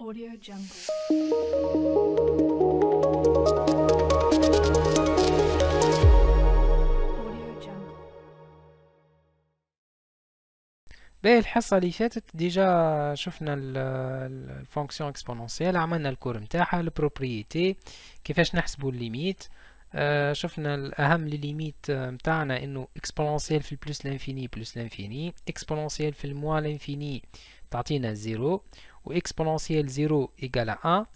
Audio Jungle. باهي الحصة اللي فاتت ديجا شفنا الفونكسيون اكسبونونسيال عملنا الكور نتاعها البروبريتي كيفاش نحسبوا الليميت آه، شفنا الاهم لليميت آه، نتاعنا انه اكسبونونسيال في البلس لانفيني بلس لانفيني اكسبونونسيال في الموا لانفيني تعطينا زيرو ou exponentielle 0 égale à 1.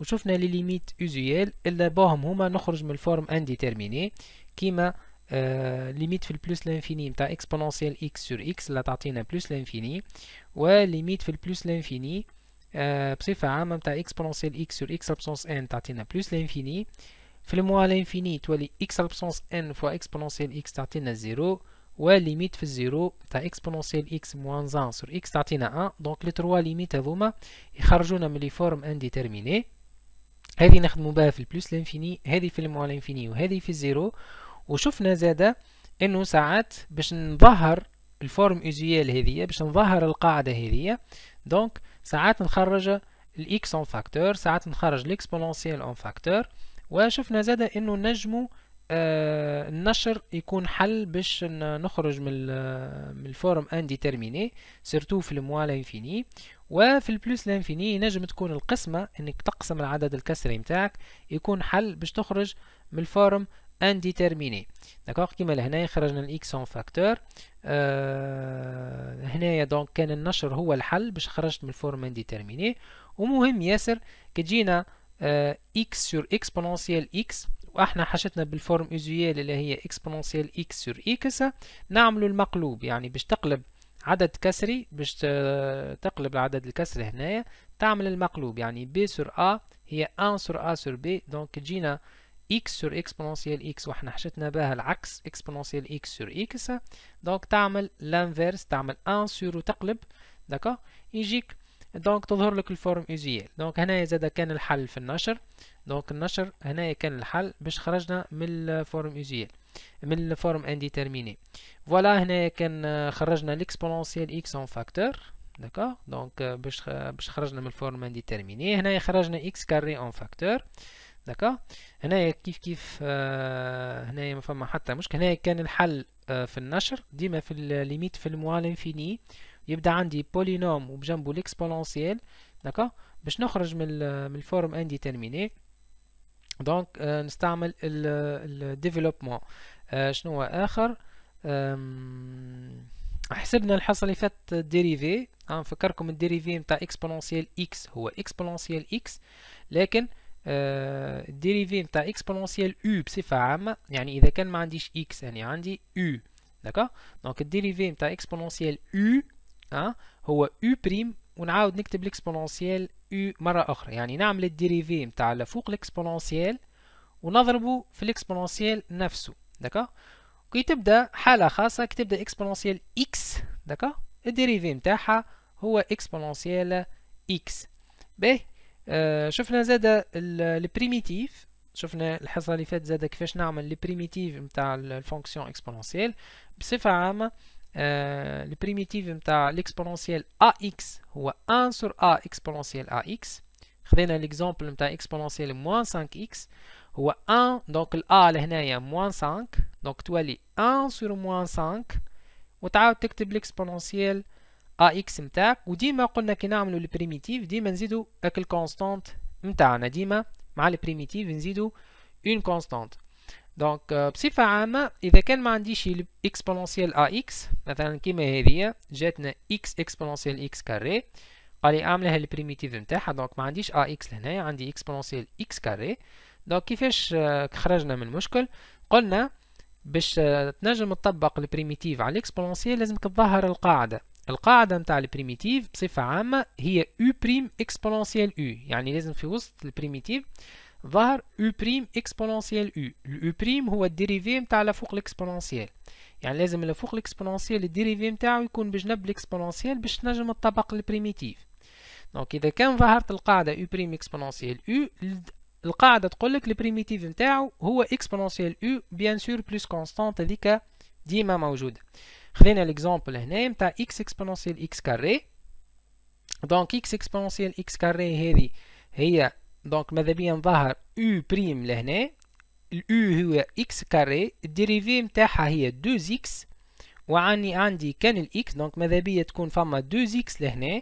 Et nous les limites usuelles. Nous avons une forme indéterminée. La euh, limite de plus l'infini exponentielle x sur x, qui est plus l'infini. Et la limite de plus l'infini est euh, exponentielle x sur x sur x, est plus l'infini. Et la limite de plus l'infini est exponentielle x sur x sur x x, qui est plus l'infini. Et la limite de l'infini, x sur x x, qui est 0, وليميت في الزيرو تاع اكسبونونسيال اكس موان زان سور اكس تعطينا 1 دونك لي تروا ليميت هذوما يخرجونا من لي فورم انديتيرميني هذه نخدمو بها في البلوس لانفيني هذه في الموان لانفيني وهذه في الزيرو وشفنا زادا انه ساعات باش نظهر الفورم اوزيال هذه باش نظهر القاعدة هذه دونك ساعات نخرج الاكس اون فاكتور ساعات نخرج الاكسبونونسيال اون فاكتور وشفنا زادا انه نجمو آه، النشر يكون حل باش نخرج من من الفورم انديترميني سيرتو في الموا لانفيني وفي البلوس لانفيني نجم تكون القسمة انك تقسم العدد الكسري متاعك يكون حل باش تخرج من الفورم انديترميني داكوغ كيما لهنا خرجنا الاكس اون فاكتور آه هنايا دونك كان النشر هو الحل باش خرجت من الفورم انديترميني ومهم ياسر كتجينا آه اكس سور اكسبونونسيال اكس واحنا حاجتنا بالفورم ايزويال اللي هي اكسبوننسيال اكس سور اكس نعملوا المقلوب يعني باش تقلب عدد كسري باش تقلب العدد الكسري هنايا تعمل المقلوب يعني بي سور ا هي 1 سور ا سور بي دونك جينا اكس سور اكسبوننسيال اكس واحنا حشتنا بها العكس اكسبوننسيال اكس سور اكس دونك تعمل لانفيرس تعمل 1 سور وتقلب داكا يجيك دونك تظهر لك الفورم ايزيال دونك هنايا زاد كان الحل في النشر دونك النشر هنايا كان الحل باش خرجنا من الفورم ايزيال من الفورم انديترميني فوالا هنايا كان آه، خرجنا ليكسبونونسيال اكس اون فاكتور دكا دونك آه، باش باش خرجنا من الفورم انديترميني هنايا خرجنا اكس كاري اون فاكتور دكا هنايا كيف كيف آه، هنايا ما فما حتى مشكل هنايا كان الحل في النشر ديما في الليميت في الموال انفيني يبدا عندي بولينوم وبجنبه ليكسبونونسييل دكا باش نخرج من من الفورم اندي تيرميني دونك آه نستعمل الديفلوبمون آه شنو اخر حسبنا الحصه اللي فاتت ديريفي آه، نفكركم الديريفي نتاع اكسبونونسييل اكس هو اكسبونونسييل اكس لكن الديريفي نتاع اكسبونونسييل او بصفه عامه يعني اذا كان ما عنديش اكس يعني عندي او دكا دونك الديريفي نتاع اكسبونونسييل او هو U بريم ونعاود نكتب الاكسبونونسيال U مرة أخرى يعني نعمل الديريفي متاع لفوق الاكسبونونسيال ونضربه في الاكسبونونسيال نفسه دكا كي تبدا حالة خاصة كي تبدا اكسبونونسيال X دكا الديريفي متاعها هو اكسبونونسيال X باهي آه شفنا زادا البريميتيف شفنا الحصة اللي فاتت زادا كيفاش نعمل البريميتيف متاع الفونكسيون اكسبونونسيال بصفة عامة Euh, le primitif de l'exponentielle ax ou 1 sur a exponentielle ax. Je vais dans l'exemple de l'exponentielle moins 5x ou 1, donc a est moins 5, donc tu as 1 sur moins 5, ou tu as l'exponentielle ax, ou dis que nous avons le primitif, dis nous avons une constante, nous avons le primitif, nous avons une constante. دونك بصفة عامة إذا كان ما عنديش أ اكس مثلا كيما هذيا جاتنا اكس اكسبونونسيال اكس كاري قالي اعملها البريميتيف نتاعها دونك ما عنديش أ اكس لهنايا عندي اكسبونونسيال اكس كاري دونك كيفاش خرجنا من المشكل قلنا باش تنجم تطبق البريميتيف على الاكسبونونسيال لازمك تظهر القاعدة القاعدة نتاع البريميتيف بصفة عامة هي u بريم اكسبونونسيال u يعني لازم في وسط البريميتيف ظهر u بريم إكسبونونسيال u U بريم هو الديريفي نتاع لفوق الإكسبونونسيال يعني لازم لفوق الإكسبونونسيال الديريفي نتاعو يكون بجنب الإكسبونونسيال باش تنجم الطبق البريميتيف دونك اذا كان ظهرت القاعده u بريم إكسبونونسيال u القاعده تقولك البريميتيف نتاعو هو إكسبونونسيال u بيان سور بلس كونستانت هذيك ديما موجوده خذينا ليكزومبل هنا نتاع x إكسبونونسيال x كاري دونك x إكسبونونسيال x كاري هذه هي دونك ماذا بيا نظهر U بريم لهنا U هو X كاري الديريفي متاحها هي 2 x وعني عندي كان X دونك ماذا بيا تكون فما 2 x لهنا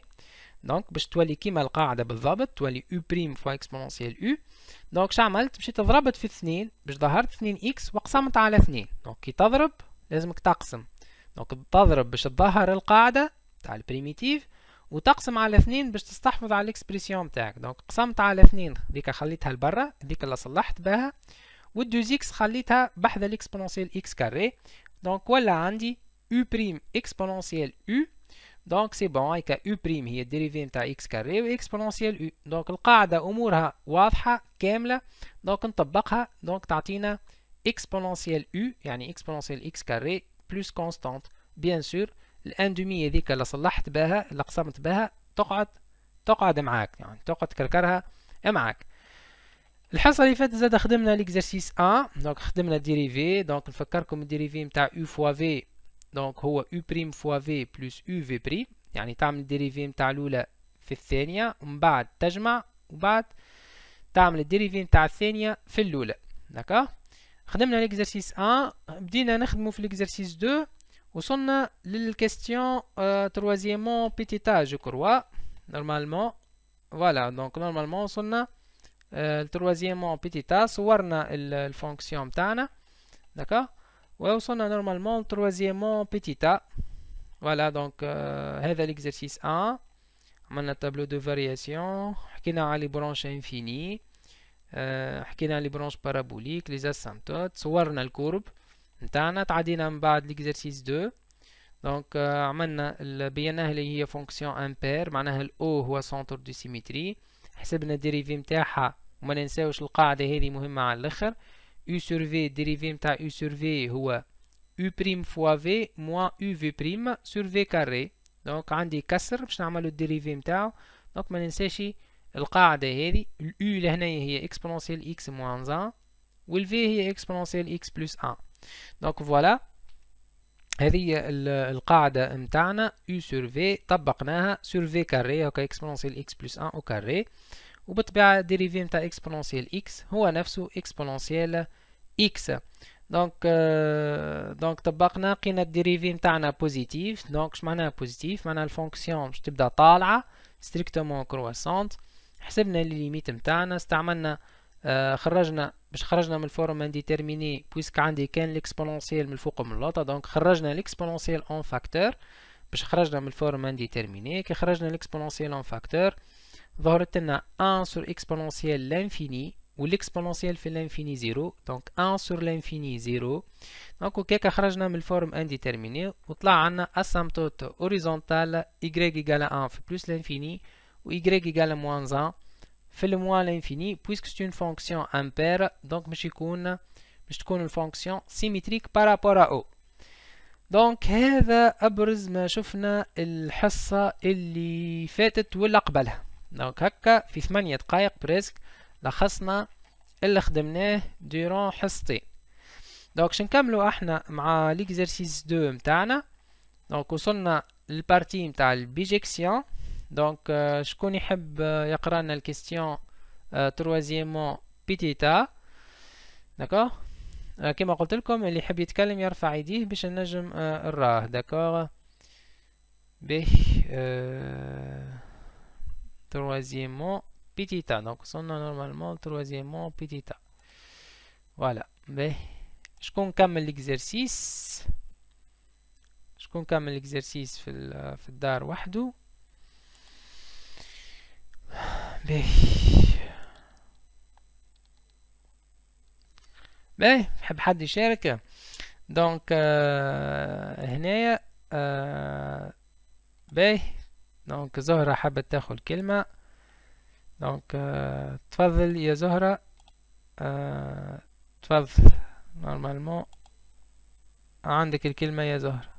دونك باش تولي كيما القاعدة بالضبط تولي U بريم فوا إكسبونسيال U دونك شعملت مشيت ضربت في اثنين باش ظهرت اثنين x وقسمت على اثنين دونك كي تضرب لازمك تقسم دونك تضرب باش تظهر القاعدة تاع البريميتيف وتقسم على اثنين باش تستحفظ على الاكسبريسيون تاعك دونك قسمت على اثنين ديك خليتها لبرا ديك اللي صلحت بها والدوز اكس خليتها بحذا الاكسبونونسيال اكس كاري دونك ولا عندي u بريم اكسبونونسيال u دونك سي بون هيكا u بريم هي الديريفي نتاع اكس كاري واكسبونونسيال u دونك القاعده امورها واضحه كامله دونك نطبقها دونك تعطينا اكسبونونسيال u يعني اكسبونونسيال اكس كاري بلس كونستانت بيان سور الاندوميه ذيك اللي صلحت بها اللي قسمت بها تقعد تقعد معاك يعني تقعد تكركرها معاك الحصه اللي فاتت زاد خدمنا ليكزارسيس أ دونك خدمنا ديريفي دونك نفكركم الديريفي نتاع أو فوا في دونك هو أو بريم فوا في بلس أو في بريم يعني تعمل الديريفي نتاع الاولى في الثانيه ومن بعد تجمع وبعد تعمل الديريفي نتاع الثانيه في الاولى دكا خدمنا ليكزارسيس أ بدينا نخدمو في ليكزارسيس 2 Où sont les questions euh, Troisième petit a, je crois. Normalement. Voilà, donc normalement, on a le troisième petit a. On a la fonction tan D'accord Où sont Normalement, troisième petit a. Voilà, donc, c'est l'exercice 1. On a le tableau de variation. qui a les branches infinies. qui euh, a les branches paraboliques, les asymptotes. On a le courbe. نتاعنا تعدينا من بعد ليكزرسيس دو دونك عملنا بيناه اللي هي فونكسيون امبير معناها الاو هو سونتر دو سيميتري حسبنا الديريفي نتاعها وما ننساوش القاعده هذه مهمه على الاخر U sur V الديريفي نتاع او سور في هو او بريم فوا في V او في بريم سور في كاري دونك عندي كسر باش نعملو الديريفي نتاعو دونك ما ننساش القاعده هذه الاو لهنايا هي اكسبونسيال اكس موان 1 والفي هي اكسبونسيال اكس بلس 1 دونك فوالا هذه القاعدة متاعنا U sur V طبقناها sur V كاري هكا exponential x بلس 1 au carré وبالطبيعة ديريفي متاع exponential x هو نفسه exponential x دونك دونك euh, طبقنا لقينا الديريفي نتاعنا بوزيتيف دونك شمعناها بوزيتيف معناها الفونكسيون باش تبدا طالعة strictement كرواسونت حسبنا لي ليميت نتاعنا استعملنا آه، خرجنا باش خرجنا من الفورم انديتيرميني بويسك عندي كان ليكسبونونسييل من الفوق ومن اللوطا دونك خرجنا ليكسبونونسييل اون فاكتور باش خرجنا من الفورم انديتيرميني كي خرجنا ليكسبونونسييل اون فاكتور ظهرت لنا 1 سور اكسبونونسييل لانفيني والاكسبونونسيال في لانفيني زيرو دونك 1 سور لانفيني زيرو دونك وكيكا خرجنا من الفورم انديتيرميني وطلع عنا اسامبتوت اوريزونتال y ايكال 1 في بلوس لانفيني و y ايكال موان 1 Fait le moins l'infini, puisque c'est une fonction impaire, donc je vais vous montrer une fonction symétrique par rapport à O. Donc, c'est l'abrissement de a vu de la partie de la fin de la fin. Donc, c'est presque la fin de la fin de la fin de la fin de Donc, je vais vous montrer l'exercice 2 de la fin. Donc, nous avons la partie de la bijection. Donc, euh, je connais euh, la question euh, troisièmement, petita. D'accord Comme je vous ai dit, les qui de des D'accord Donc, son nom normalement, troisièmement, petita. Voilà. Je l'exercice. Je l'exercice dans le باهي باهي يحب حد يشارك دونك آه هنايا آه باهي دونك زهرة حابه تاخد كلمة دونك آه تفضل يا زهرة آه تفضل نورمالمون عندك الكلمة يا زهرة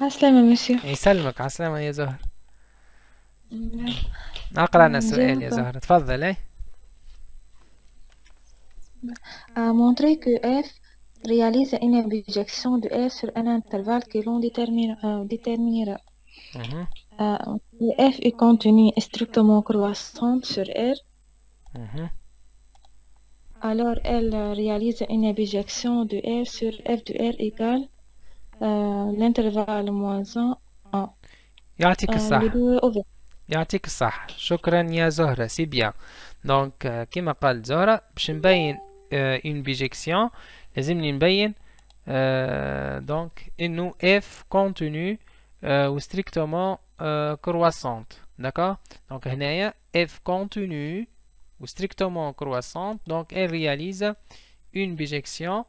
عسلامة مسيو يسلمك عسلامة يا زهرة a euh, montrer que f réalise une bijection de R sur un intervalle que l'on détermine euh, déterminera. Mhm. Euh, f est contenu strictement croissant sur R. Mhm. Alors, elle réalise une abjection de R sur f de R égale l'intervalle moins 1 il y a un truc qui est bien. C'est bien. Donc, qui m'appelle dit je pour vous une bijection. Je faut vous donner une F continue euh, ou strictement euh, croissante. D'accord Donc, ici, F continue ou strictement croissante. Donc, elle réalise une bijection.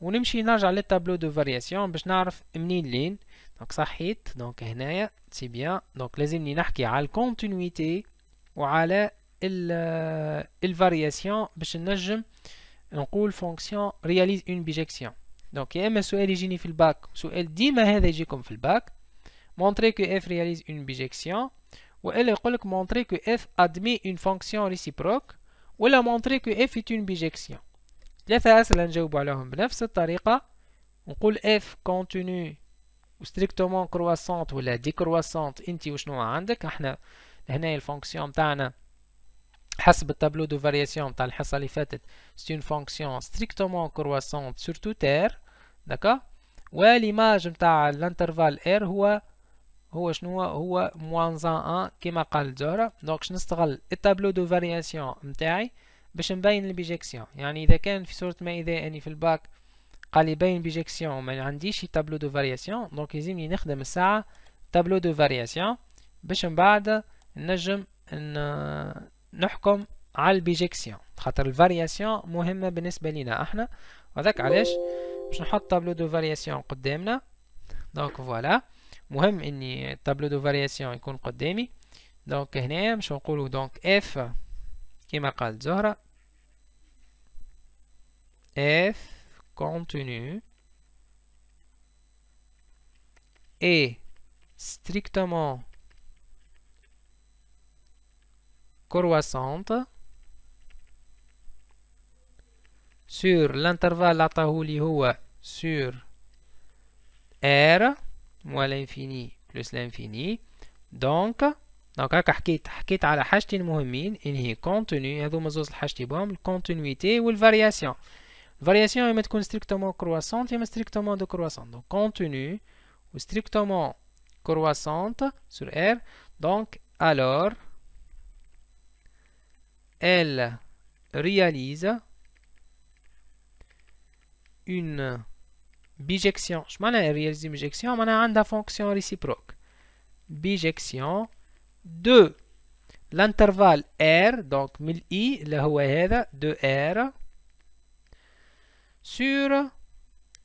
Nous aller faire le tableau de variation. Je vais pas donner une donc ça hit donc c'est bien donc les imnina qui a la continuité ou à la il variation donc la fonction réalise une bijection donc il y a un souhait d'origine fil bac souhait dit ma hédé j'ai comme fil bac montrer que f réalise une bijection ou elle est montrer que f admet une fonction réciproque ou elle a montré que f est une bijection ثلاثة أسئلة نجاوبوا عليهم بنفس الطريقة نقول f continue وستريكتومون كرواسونت ولا دي كرواسونت انت وشنو عندك احنا هنا الفونكسيون تاعنا حسب التابلو دو فارياسيون تاع الحصه اللي فاتت سي اون فونكسيون ستريكتومون كرواسونت سورتو تير ار داكا واليماج نتاع الانترفال ار هو هو شنو هو موان زان ان كيما قال زهرة دونك نستغل التابلو دو فارياسيون نتاعي باش نبين البيجيكسيون يعني اذا كان في صورة ما اذا اني يعني في الباك قال لي باين بيجيكسيون ما عنديش تابلو دو فارياسيون دونك يلزمني نخدم الساعه تابلو دو فارياسيون باش من بعد نجم نحكم على البيجيكسيون خاطر الفارياسيون مهمه بالنسبه لينا احنا وذاك علاش باش نحط تابلو دو فارياسيون قدامنا دونك فوالا مهم اني تابلو دو فارياسيون يكون قدامي دونك هنا باش نقولو دونك اف كيما قال زهره اف contenu est strictement croissante sur l'intervalle Atahouli sur R moins l'infini plus l'infini donc donc, حكيت de على حاجتين مهمين Variation est strictement croissante et strictement décroissante. Donc continue ou strictement croissante sur R. Donc alors, elle réalise une bijection. Je m'en ai réalisé une bijection, mais on a fonction réciproque. Bijection de l'intervalle R, donc 1000i, le haut de R, sur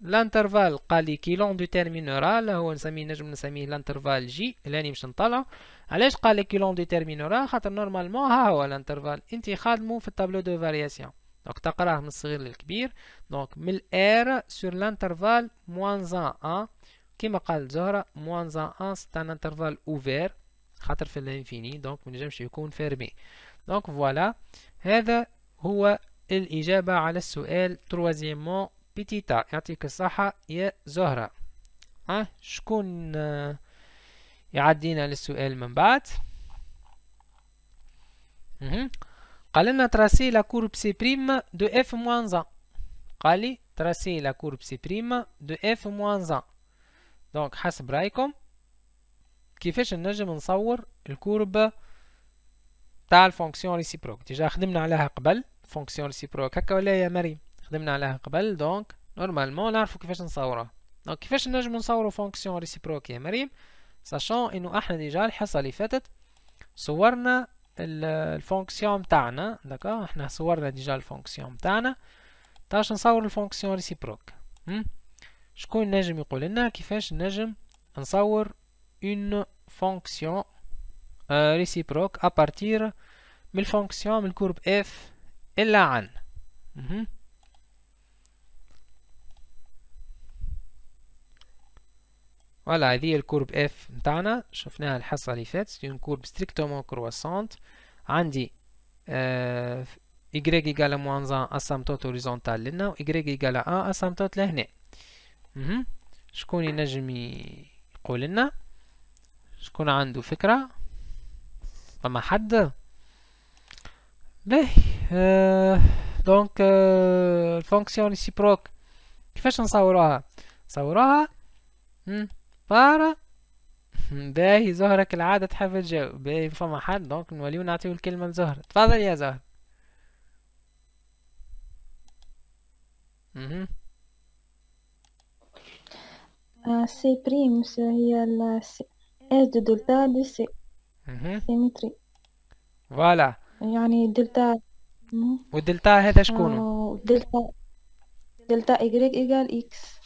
l'intervalle قال لي كي لون دو تيرمينورال هو نسميه نجم نسميه لانترفال جي لاني باش نطلع علاش قال لي كي لون دو تيرمينورال خاطر نورمالمون ها هو الانترفال انت خادمو في التابلو دو فارياسيون دونك تقراه من الصغير للكبير دونك من الار سور لانترفال موان زان ان كيما قال زهرة موان زان ان سي ان انترفال اوفير خاطر في الانفيني دونك نجمش يكون فيرمي دونك فوالا هذا هو الإجابة على السؤال تروازيمون بيتيتا يعطيك الصحة يا زهرة أه شكون يعدينا للسؤال من بعد قال لنا تراسي لا كورب سي بريم دو اف موان زان قال لي تراسي لا كورب سي بريم دو اف موان زان دونك حسب رايكم كيفاش نجم نصور الكورب تاع الفونكسيون ريسيبروك ديجا خدمنا عليها قبل فونكسيون ريسيبروك هكا ولا يا مريم خدمنا عليها قبل دونك نورمالمون نعرفو كيفاش نصوره دونك كيفاش نجمو نصورو فونكسيون ريسيبروك يا مريم ساشون انو احنا ديجا الحصه اللي فاتت صورنا الفونكسيون تاعنا دكا احنا صورنا ديجا الفونكسيون تاعنا باش نصور الفونكسيون ريسيبروك شكون نجم يقول لنا كيفاش نجم نصور اون فونكسيون ريسيبروك ا بارتير من الفونكسيون من الكورب اف إلا عن فوالا هذه الكورب اف نتاعنا شفناها الحصة اللي فاتت ستون كورب ستريكتومون كرواسونت عندي ايكغيك آه... يقال موان زان اسامتوت هوريزونتال لنا و ايكغيك يقال ان اسامتوت لهنا اها شكون ينجم يقول لنا شكون عنده فكرة فما حد باهي دونك آه الفونكسيون ريسيبروك كيفاش نصوروها نصوروها بارا باهي زهرة كالعادة تحب تجاوب باهي فما حد دونك نوليو نعطيو الكلمة لزهرة تفضل يا زهرة سي بريم هي ال اس دو دلتا دي سي سيمتري فوالا يعني دلتا والدلتا هذا شكون آه، دلتا دلتا إيكغيك إيجال إكس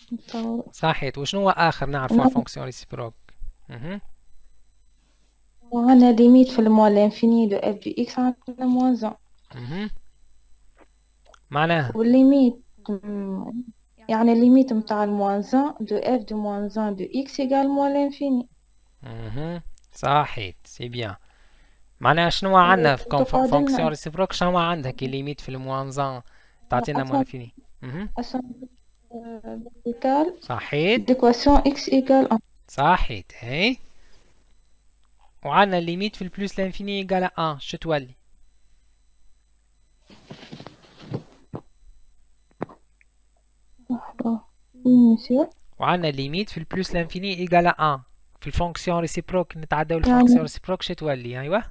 صحيت وشنو هو آخر نعرفه الفونكسيون ريسيبروك وهنا ليميت في الموال لانفيني دو اف دو اكس على موان زون معناها والليميت يعني الليميت متاع الموان زون دو اف دو موان زون دو اكس ايكال موال لانفيني اها صحيت سي بيان معناها شنو عندنا إيه، في كونفونكسيون ريسيبروك شنو عندها كي ليميت في الموانزان تعطينا مولا فيني آه، صحيت ديكواسيون اكس ايكال صحيت اي وعندنا ليميت في البلوس لانفيني ايكال 1 شو تولي وعندنا ليميت في البلوس لانفيني ايكال 1 في الفونكسيون ريسيبروك نتعداو يعني الفونكسيون ريسيبروك شو تولي ايوه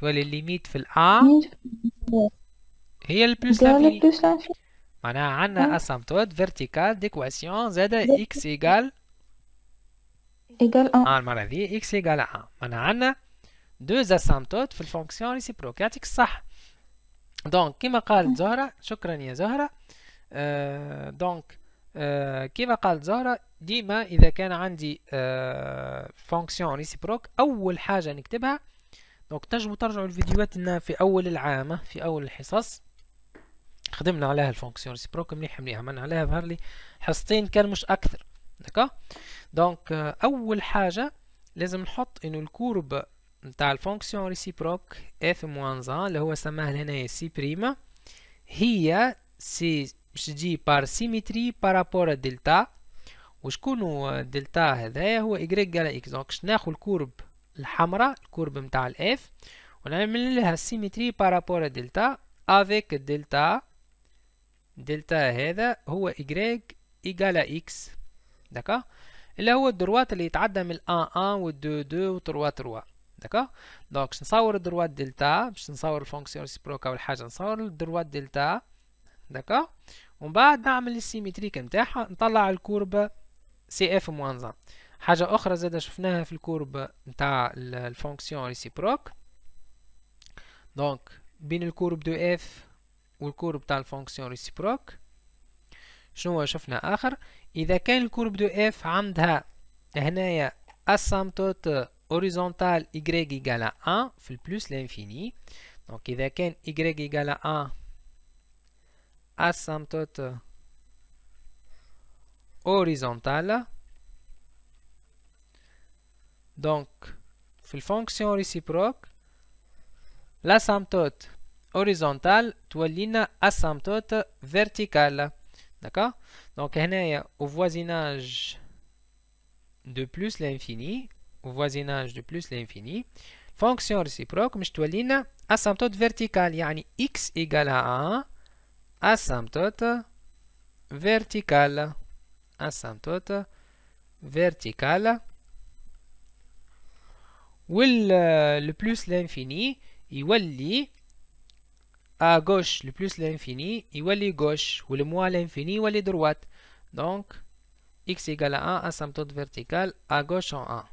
تولي الليميت في الأ هي البلوس لانفيني معناها عندنا اسامبتوت فيرتيكال ديكواسيون زادا اكس ايكال ايكال 1 المرة هذي اكس ايكال آن معناها عندنا دوز اسامبتوت في الفونكسيون ريسيبروك يعطيك الصح دونك كيما قالت زهرة شكرا يا زهرة دونك آه،, أه كيما قالت زهرة ديما إذا كان عندي فونكسيون آه، ريسيبروك أول حاجة نكتبها دونك تنجموا ترجعوا الفيديوهات لنا في اول العام في اول الحصص خدمنا عليها الفونكسيون ريسبروك مليح مليح عملنا عليها ظهر لي حصتين كان مش اكثر دكا دونك اول حاجة لازم نحط انه الكورب نتاع الفونكسيون ريسيبروك اف موانز اللي هو سماه لهنايا سي بريم هي سي باش تجي بار سيمتري بارابور دلتا وشكون دلتا هذايا هو اكغيك على اكس دونك باش ناخد الكورب الحمراء الكورب متاع الاف ونعمل لها سيمتري بارابور دلتا افيك دلتا دلتا هذا هو إيكغيك إيجالا إكس دكا اللي هو الدروات اللي يتعدى من 1 1 و 2 2 و 3 3 دكا دونك باش نصور الدروات دلتا باش نصور الفونكسيون ريسبروكا والحاجة حاجه نصور الدروات دلتا دكا ومن بعد نعمل السيمتريك نتاعها نطلع الكوربه سي اف موان زان حاجة أخرى زادة شفناها في الكورب نتاع الفونكسيون ريسيبروك دونك بين الكورب دو اف والكورب تاع الفونكسيون ريسيبروك شنو شفنا آخر إذا كان الكورب دو اف عندها هنايا اسامتوت اوريزونتال y إيكالا 1 في البلوس لانفيني دونك إذا كان y إيكالا 1 اسامتوت اوريزونتال Donc, fonction réciproque, réciproque, l'asymptote horizontale as une asymptote verticale d'accord donc est au voisinage de plus l'infini au voisinage de plus l'infini fonction réciproque je تولي une asymptote verticale a x égale à 1 asymptote verticale asymptote verticale ou le plus l'infini est évolué à gauche. Le plus l'infini est évolué à gauche. ou le moins l'infini est à droite. Donc, x égale 1 asymptote vertical à gauche en 1.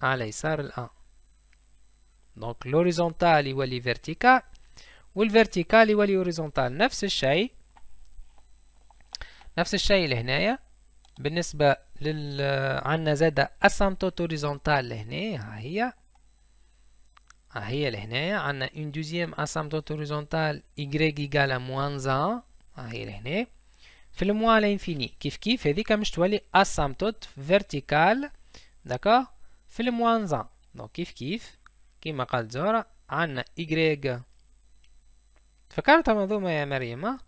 À l'issue de l'1. Donc, l'horizontale est évoluée à l'horizontale. Et l'horizontale est évoluée 9 l'horizontale. 9 la même chose لل عندنا زادة اسامبتوت هوريزونتال لهنا ها هي ها هي لهنايا عندنا اون دوزيام اسامبتوت هوريزونتال ايغال ا موان زان ها هي لهنا في الموا لانفيني كيف كيف هذيك مش تولي اسامبتوت فيرتيكال داكا في الموان زان دونك كيف كيف كيما قال زورا عندنا y تفكرت المنظومة يا مريم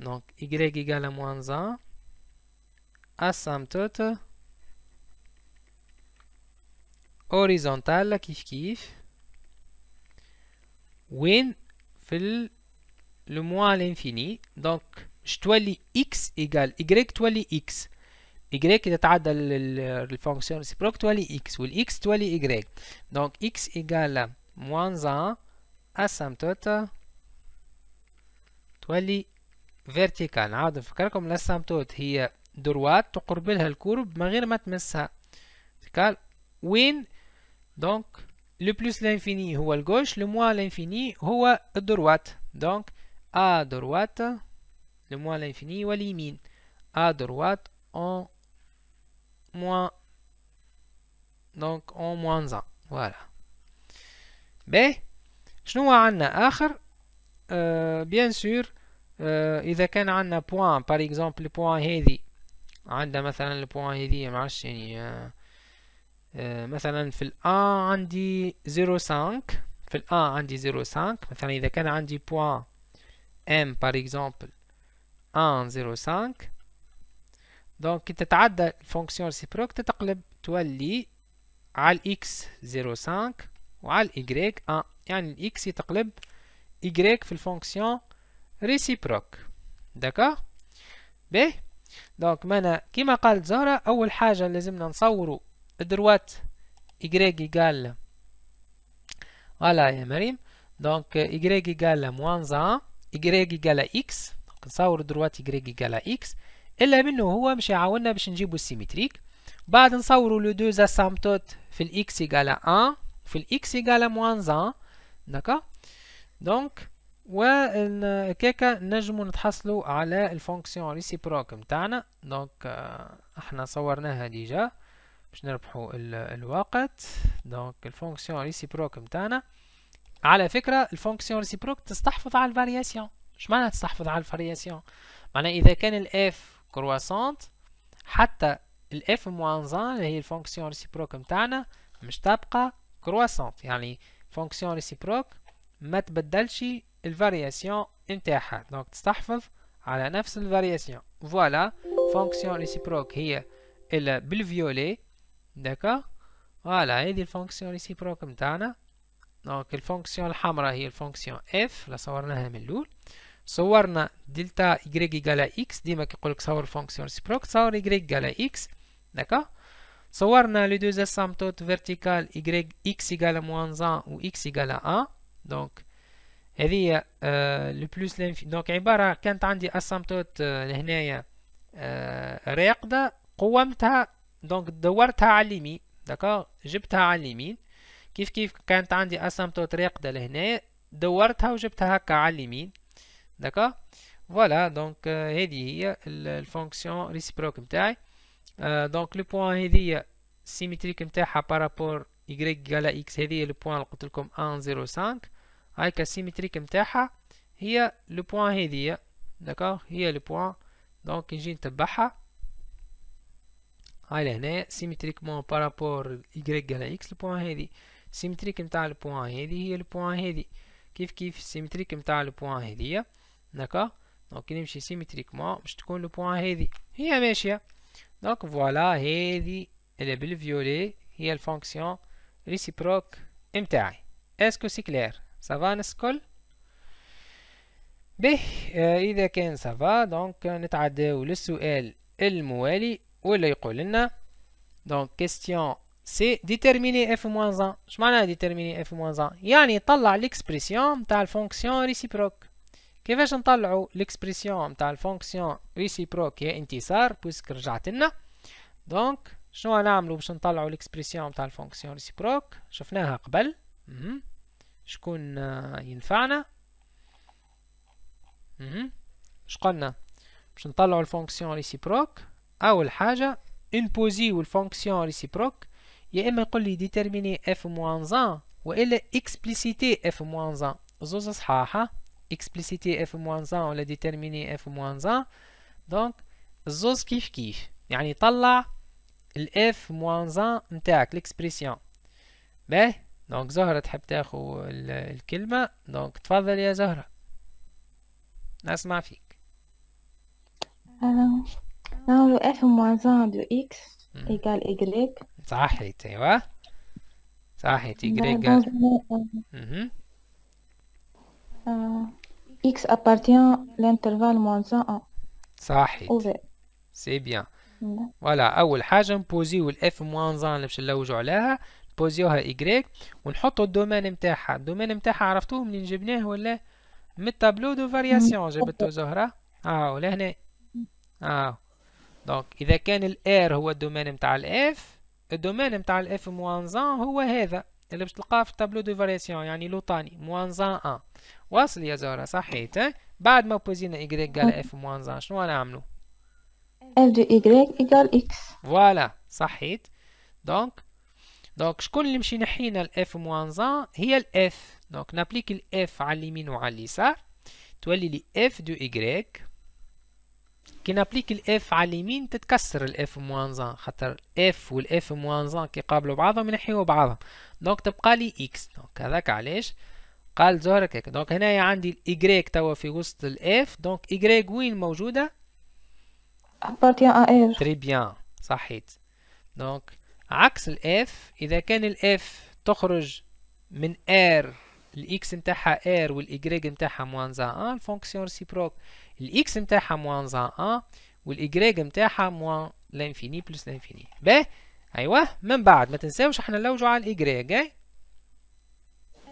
دونك ايغال ا موان زان asymptote هوريزونتال كيف كيف وين في لو موان لانفيني دونك باش تولي اكس ايكال y تولي اكس اذا تعدى الفونكسيون ريسيبروك تولي اكس والاكس تولي y دونك اكس ايكال موان 1 اسامتوت تولي فيرتيكال نعاود نفكركم الاسامتوت هي de droite, on coupe le courbe, mais rien ne ça. Donc, le plus l'infini est à gauche, le moins l'infini est à droite. Donc, A droite, le moins l'infini est à l'imine. A droite, en moins, donc en moins 1. Voilà. B. Je veux dire, bien sûr, il y a un point, par exemple, le point Hédi. عندها مثلا البوان هذيا معرفش يعني آه، آه، مثلا في الأ عندي زيرو سانك في الأ عندي زيرو سانك مثلا إذا كان عندي بوان ام بار اكزومبل ان زيرو سانك دونك كي تتعدى الفونكسيون ريسيبروك تتقلب تولي على الاكس زيرو سانك وعلى الايغريك ان آه، يعني الاكس يتقلب ايغريك في الفونكسيون ريسيبروك داكا باهي دونك مانا كيما قالت زهرة أول حاجة لازمنا نصورو دروات إيكغيك إيكال فوالا يا مريم دونك إيكغيك إيكال موانز أن إيكغيك إيكال إكس دونك نصور دروات إيكغيك إيكال إكس إلا منه هو مش يعاوننا باش نجيبو السيمتريك بعد نصورو لو دو أسامتوت في الإكس إيكال أن في الإكس إيكال موانز أن دكا دونك وكاكا نجمو نتحصلوا على الفونكسيون ريسيبروك متاعنا دونك آه، احنا صورناها ديجا باش نربحوا الوقت دونك الفونكسيون ريسيبروك متاعنا على فكره الفونكسيون ريسيبروك تستحفظ على الفارياسيون اش تستحفظ على الفارياسيون معناها اذا كان الاف كرواسونت حتى الاف موانزان اللي هي الفونكسيون ريسيبروك متاعنا مش تبقى كرواسونت يعني فونكسيون ريسيبروك ما تبدلش Variation interne. Donc, tu vas faire la 9 variation. Voilà, la fonction réciproque est la plus violet. D'accord Voilà, et est la fonction réciproque. Donc, la fonction f, fonction f, la fonction f, la la fonction y, delta y, la fonction y, la fonction y, la fonction réciproque la fonction y, la fonction y, la fonction y, la fonction x. la fonction y, la fonction la fonction هذه آه، بلوس الانفي دونك عبارة كانت عندي اسامبتوت آه، لهنايا آه، راقدة قومتها دونك دورتها على اليمين دكا جبتها على اليمين كيف كيف كانت عندي اسامبتوت راقدة لهنايا دورتها وجبتها هكا على اليمين دكا فوالا دونك هذه هي الفونكسيون ريسيبروك نتاعي دونك لو بوان هذه سيمتريك نتاعها بارابور y على x هذه لو بوان قلت لكم 1 0 5 هايكا سيمتريك متاعها هي لو بوان هذيا داكوغ هي لو بوان دونك كي نجي نتبعها هاي لهنا سيمتريكمون بارابور y على لو بوان هذي سيمتريك متاع بوان هذي هي لو بوان هذي كيف كيف نتاع متاع بوان هذيا داكوغ دونك كي نمشي سيمتريكمون باش تكون لو بوان هذي هي ماشية دونك فوالا هذي اللي بالفيولي هي الفونكسيون ريسيبروك متاعي اسكو سي كلير سافا نسكل به آه، إذا كان سافا دونك نتعداو للسؤال الموالي ولا يقول لنا دونك كيستيون سي ديتيرميني اف موانز 1 اش معناها ديتيرميني اف موانز 1 يعني طلع ليكسبرسيون نتاع الفونكسيون ريسيبروك كيفاش نطلعوا ليكسبرسيون نتاع الفونكسيون ريسيبروك يا انتصار بويسك رجعت لنا دونك شنو نعملوا باش نطلعوا ليكسبرسيون نتاع الفونكسيون ريسيبروك شفناها قبل Je connais l'infana. Je connais l'infana. Je connais la Je connais l'infana. faire une l'infana. Je fonction réciproque Je connais l'infana. Je connais l'infana. Je connais l'infana. Je connais f Je f-1 c'est ce que Je connais l'infana. Je connais l'infana. Je f l'infana. Bah، 1. دونك زهرة تحب تاخو الكلمة دونك تفضل يا زهرة نسمع فيك نقول non, le f moins 1 de x hmm. égale y. صحيت ايوا صحيت y égale. Euh, mhm. euh, x appartient l'intervalle moins 1 صحيت. سي بيان. فوالا اول حاجه نبوزيو الاف موان زان اللي باش نلوجو عليها بوزيوها Y ونحطوا الدومين نتاعها الدومين نتاعها عرفتوه منين جبناه ولا من التابلو دو فارياسيون جبتو زهرة هاو آه، لهنا هاو آه. دونك إذا كان الار هو الدومين نتاع الاف الدومين نتاع الاف موانزان هو هذا اللي باش تلقاه في التابلو دو فارياسيون يعني لوطاني موانزان ان واصل يا زهرة صحيت بعد ما بوزينا Y قال اف موانزان شنو نعملو اف دو إيكغيك إيكال اكس فوالا صحيت دونك دونك شكون اللي مشي نحينا الاف موان زان هي الاف دونك نابليك الاف على اليمين وعلى اليسار تولي لي اف دو ايغريك كي نابليك الاف على اليمين تتكسر الاف موان زان خاطر اف والاف موان زان كيقابلوا بعضهم ينحيوا بعضهم دونك تبقى لي اكس دونك هذاك علاش قال زهرك هكا دونك هنايا عندي الايغريك توا في وسط الاف دونك ايغريك وين موجوده ابارتيان ا ار تري بيان صحيت دونك عكس الاف اذا كان الاف تخرج من ار الاكس نتاعها ار والايجريك نتاعها موان زا ان الفونكسيون ريسيبروك الاكس نتاعها موان ان 1 والايجريك نتاعها موان لانفيني بلس لانفيني باه ايوه من بعد ما تنساوش احنا نلوجوا على الايجريك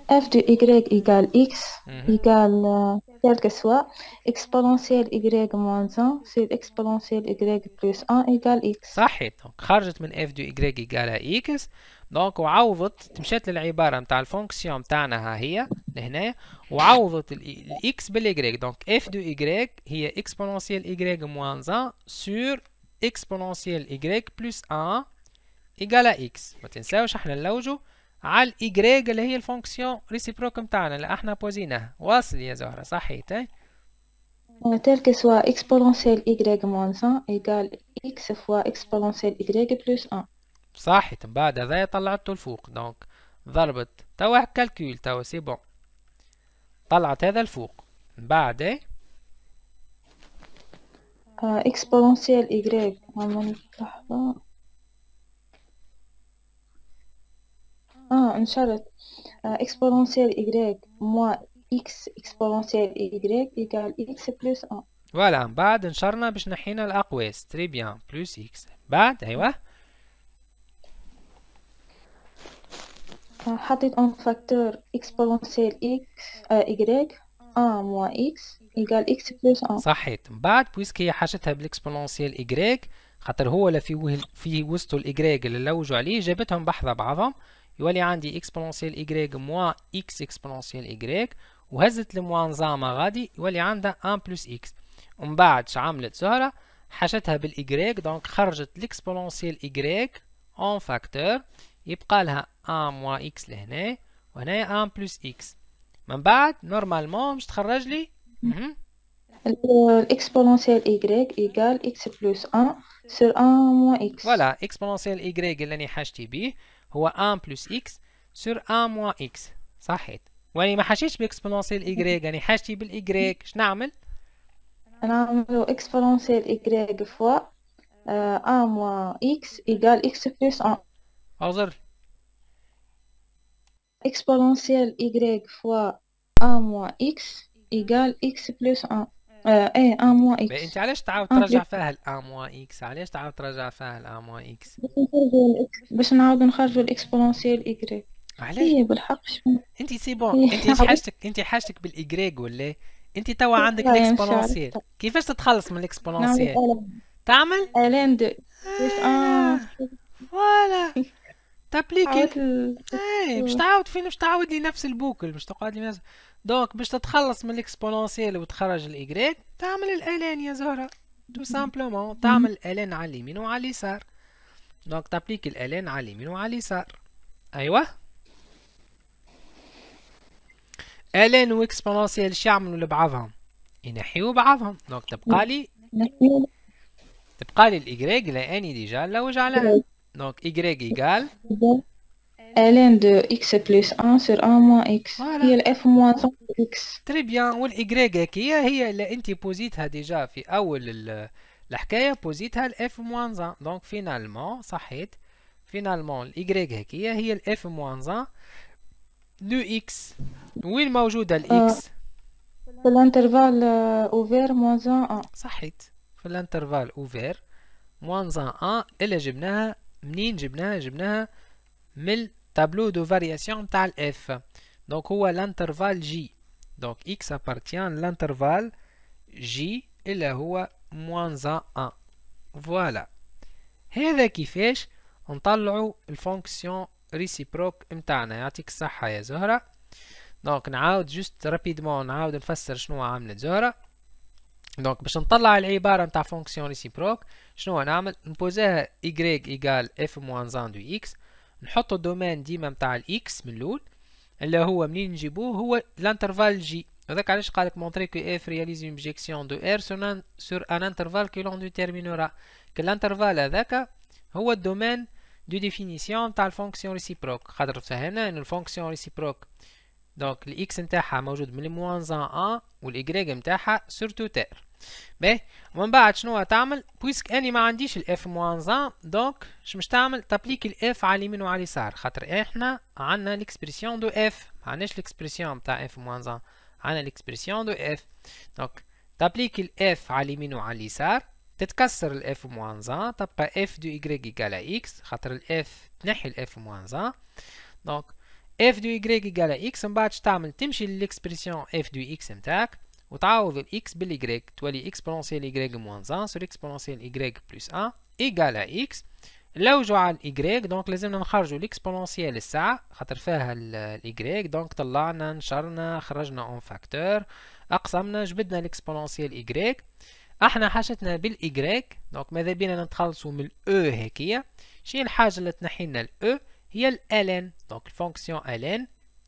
f de y égale x mm -hmm. égale tel que soit exponentielle y moins 1 sur exponentielle y plus 1 égale x صحيح donc خرجت من f de y égale à x دونك وعوضت مشات للعباره نتاع الفونكسيون نتاعنا ها هي لهنا وعوضت الاكس y donc f de y هي exponentielle y moins 1 sur exponentielle y plus 1 égale à x ما تنساوش احنا نلوجو على الايجريج اللي هي الفونكسيون ريسيبروك متاعنا اللي احنا بوزيناها واصل يا زهرة صحيت اه tel que soit exponentielle y moins 1 اكس فوا fois exponentielle y plus 1 صحيت بعد هذا طلعته الفوق دونك ضربت توا كالكول توا سي بون طلعت هذا الفوق من بعد اكسبونسيال أه، y لحظة اه انشرت اكسبونسيال آه، y moins x exponentielle y égale x بلس 1 فوالا بعد نشرنا باش نحينا الاقواس تري بيان بلس اكس بعد ايوا آه، حطيت اون فاكتور اكسبونسيال اكس ايغريك 1 موا اكس ايغال اكس بلس 1 صحيت بعد بويسك هي حاجتها بالاكسبونسيال ايغريك خاطر هو اللي في في وسطو الايغريك اللي لوجوا عليه جابتهم بحذا بعضهم يولي عندي اكسبونسيال y موان x اكسبونسيال y وهزت الموان زعما غادي يولي عندها 1 بلس x ومن بعد عملت زهرة حشتها بالy دونك خرجت الاكسبونسيال y اون فاكتور يبقى لها 1 موان x لهنا وهنايا 1 بلس x من بعد نورمالمون باش تخرج لي الاكسبونسيال y ايكال x بلس 1 سير 1 موان x فوالا اكسبونسيال y اللي انا حاجتي بيه هو 1 بلس اكس سور 1 موان اكس صحيت واني يعني ما حاشيش باكسبونونسيال ايغريك يعني حاشتي بالايغريك شنو نعمل؟ نعملو اكسبونونسيال ايغريك فوا 1 موان اكس ايكال اكس بلس 1 اعذر exponentielle y فوا 1 موان اكس ايكال اكس بلس 1. آه ايه ان موا اكس انت علاش تعاود آه، ترجع إيه. فيها الان موا اكس علاش تعاود ترجع فيها الان موا اكس باش نعاود نخرجوا الاكسبونونسيال اي علاش ايه بالحق انت سي بون إيه. انت حاجتك انت حاجتك بالايكغيك ولا إيه؟ انت توا عندك الاكسبونونسيال كيفاش تتخلص من الاكسبونونسيال تعمل الان دو اه, آه، فوالا تابليكي اي باش تعاود فين باش تعاود لي نفس البوكل باش تقعد لي نفس دونك باش تتخلص من الاكسبونونسيال وتخرج الايكغيك تعمل الالان يا زهرة تو سامبلومون تعمل الالان على اليمين وعلى اليسار دونك تابليك الالان على اليمين وعلى اليسار ايوا الان واكسبونونسيال شي يعملوا لبعضهم ينحيوا بعضهم دونك تبقى لي تبقى لي الايكغيك لاني ديجا لوج على دونك ايكغيك ايغال ln de x plus 1 sur 1 moins x voilà. هي الاف موان 1 x تري بيان والايغريك هكيا هي اللي انت بوزيتها ديجا في اول الحكايه بوزيتها الاف موان 1 دونك فينالمون صحيت فينالمون الايغريك هكيا هي الاف موان 1 دو اكس وين موجوده الاكس في الانترفال اوفير موان 1 صحيت في الانترفال اوفير موان 1 اللي جبناها منين جبناها جبناها من tableau de variation de f donc est l'intervalle j donc x appartient à l'intervalle j où est moins 1 1 voilà هذا on نطلعوا الفونكسيون ريسيبروك réciproque. يعطيك nous يا juste دونك نعاود جوست رابيدمون نعاود نفسر شنو دونك fonction réciproque, poser y égale f moins 1 du x نحط الدومين ديما متاع الاكس من الاول اللي هو منين نجيبوه هو الانترفال جي هذاك علاش قالك مونتري كو اف رياليز بجيكسيون دو ار سور ان سور ان انترفال كو لون ديتيرمينورا كالانترفال هذاك هو الدومين دو ديفينيسيون تاع الفونكسيون ريسيبروك خاطر فهمنا ان الفونكسيون ريسيبروك دونك الاكس نتاعها موجود من موان ان والايكغيك نتاعها سورتو تير باهي ومن بعد شنو تعمل بويسك اني ما عنديش الاف موان 1 دونك مش تعمل تابليك الاف على اليمين وعلى اليسار خاطر احنا عندنا الاكسبرسيون دو اف ما عندناش الاكسبرسيون تاع اف موان زان عندنا الاكسبرسيون دو اف دونك تابليك الاف على اليمين وعلى اليسار تتكسر الاف موان زان تبقى اف دو اي يكال اكس خاطر الاف تنحي الاف موان زان دونك اف دو y يقال x من بعد تعمل تمشي للاكسبريسيون اف دو x نتاعك وتعوض الاكس بالواي تولي اكسبونسيال y موان 1 سور اكسبونسيال y بلس 1 ايكال x لوجوا على الاي دونك لازمنا نخرجوا الاكسبونسيال الساعة خاطر فيها الاي دونك طلعنا نشرنا خرجنا اون فاكتور اقسمنا جبدنا الاكسبونسيال اي احنا حاجتنا بالاي دونك ماذا بينا نتخلصوا من الاو هكية شي الحاجة اللي تنحي لنا الاو هي ال ln دونك الفونكسيون ln